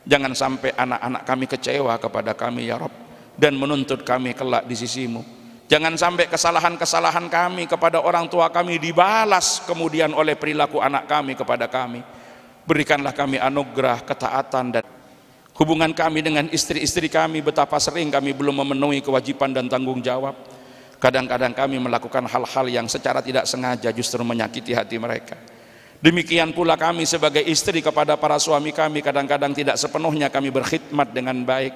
Jangan sampai anak-anak kami kecewa kepada kami ya Rabb dan menuntut kami kelak di sisimu. Jangan sampai kesalahan-kesalahan kami kepada orang tua kami dibalas kemudian oleh perilaku anak kami kepada kami. Berikanlah kami anugerah ketaatan dan hubungan kami dengan istri-istri kami betapa sering kami belum memenuhi kewajiban dan tanggung jawab. Kadang-kadang kami melakukan hal-hal yang secara tidak sengaja justru menyakiti hati mereka. Demikian pula kami sebagai istri kepada para suami kami kadang-kadang tidak sepenuhnya kami berkhidmat dengan baik,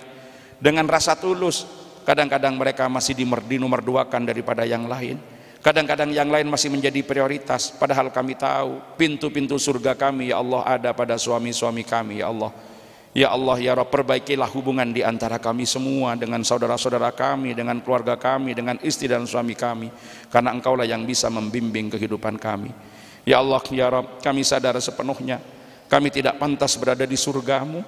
dengan rasa tulus, Kadang-kadang mereka masih di nomor dua kan daripada yang lain. Kadang-kadang yang lain masih menjadi prioritas. Padahal kami tahu pintu-pintu surga kami ya Allah ada pada suami-suami kami ya Allah. Ya Allah ya Rabb perbaikilah hubungan di antara kami semua dengan saudara-saudara kami, dengan keluarga kami, dengan istri dan suami kami karena Engkaulah yang bisa membimbing kehidupan kami. Ya Allah ya Rabb kami sadar sepenuhnya kami tidak pantas berada di surgamu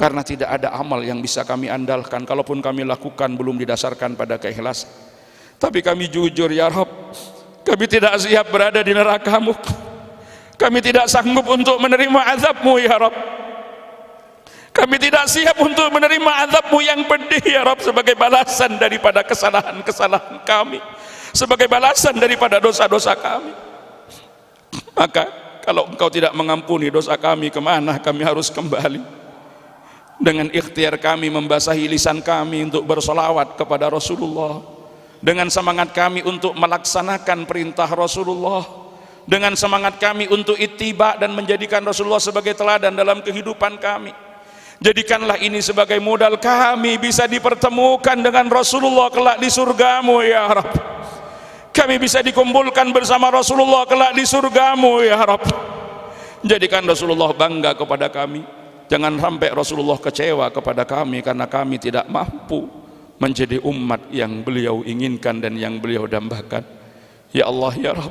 karena tidak ada amal yang bisa kami andalkan Kalaupun kami lakukan belum didasarkan pada keikhlasan Tapi kami jujur ya Rob Kami tidak siap berada di nerakamu Kami tidak sanggup untuk menerima azabmu ya Rob Kami tidak siap untuk menerima azabmu yang pedih ya Rob Sebagai balasan daripada kesalahan-kesalahan kami Sebagai balasan daripada dosa-dosa kami Maka kalau engkau tidak mengampuni dosa kami kemana kami harus kembali dengan ikhtiar kami membasahi lisan kami untuk bersolawat kepada Rasulullah dengan semangat kami untuk melaksanakan perintah Rasulullah dengan semangat kami untuk itiba dan menjadikan Rasulullah sebagai teladan dalam kehidupan kami jadikanlah ini sebagai modal kami bisa dipertemukan dengan Rasulullah kelak di surgamu ya Rabb kami bisa dikumpulkan bersama Rasulullah kelak di surgamu ya Rabb jadikan Rasulullah bangga kepada kami Jangan sampai Rasulullah kecewa kepada kami karena kami tidak mampu menjadi umat yang beliau inginkan dan yang beliau dambakan. Ya Allah ya Rabb,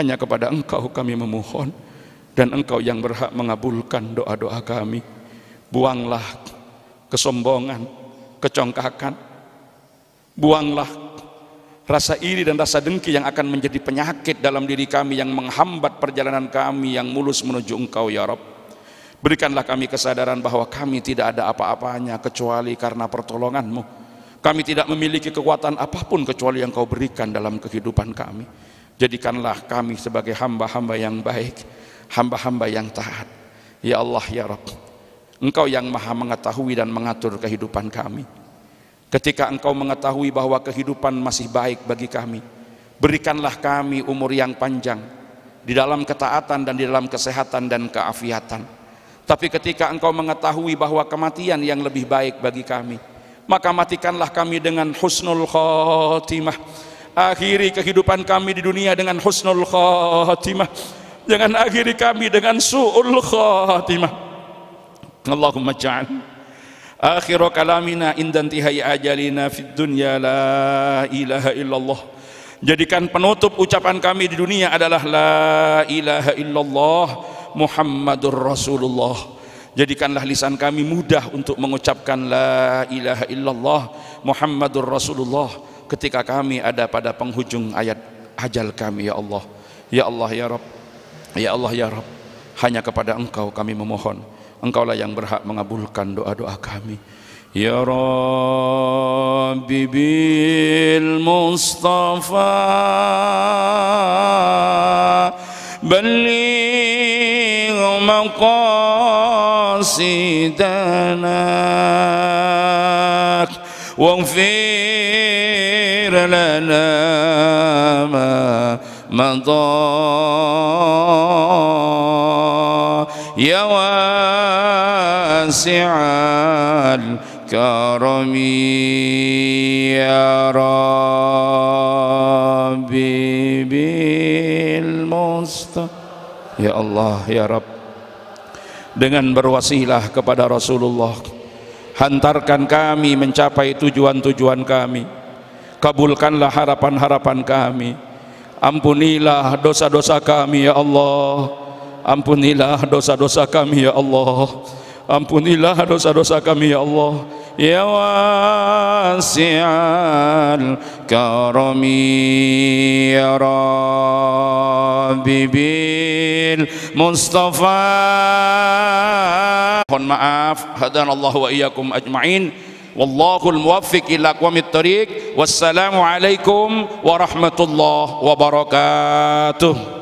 hanya kepada Engkau kami memohon dan Engkau yang berhak mengabulkan doa-doa kami. Buanglah kesombongan, kecongkakan. Buanglah rasa iri dan rasa dengki yang akan menjadi penyakit dalam diri kami yang menghambat perjalanan kami yang mulus menuju Engkau ya Rabb. Berikanlah kami kesadaran bahwa kami tidak ada apa-apanya kecuali karena pertolonganmu. Kami tidak memiliki kekuatan apapun kecuali yang kau berikan dalam kehidupan kami. Jadikanlah kami sebagai hamba-hamba yang baik, hamba-hamba yang taat. Ya Allah, Ya Rabb, Engkau yang maha mengetahui dan mengatur kehidupan kami. Ketika Engkau mengetahui bahwa kehidupan masih baik bagi kami, berikanlah kami umur yang panjang, di dalam ketaatan dan di dalam kesehatan dan keafiatan tapi ketika engkau mengetahui bahwa kematian yang lebih baik bagi kami, maka matikanlah kami dengan husnul khotimah. Akhiri kehidupan kami di dunia dengan husnul khotimah. Jangan akhiri kami dengan su'ul khotimah. Allahumma ja'al akhiru kalamina tihai ajalina fid dunya la ilaha illallah. Jadikan penutup ucapan kami di dunia adalah la ilaha illallah. Muhammadur Rasulullah Jadikanlah lisan kami mudah untuk mengucapkan La ilaha illallah Muhammadur Rasulullah Ketika kami ada pada penghujung ayat Ajal kami ya Allah Ya Allah ya Rabb Ya Allah ya Rabb Hanya kepada engkau kami memohon Engkaulah yang berhak mengabulkan doa-doa kami يا ya Bil Mustafa, بلغ مقاصدنا واغفر لنا ما مضى يا واسع الكرم يا ربي بالمصطفى يا الله يا رب dengan berwasilah kepada Rasulullah hantarkan kami mencapai tujuan-tujuan kami kabulkanlah harapan-harapan kami ampunilah dosa-dosa kami ya Allah ampunilah dosa-dosa kami ya Allah ampunilah dosa-dosa kami ya Allah ya wasi'al karami ya rabbi المصطفى mohon maaf hadanallahu wa iyyakum ajma'in wallahul muwaffiq ila aqwamit tariq wassalamu alaikum warahmatullahi wabarakatuh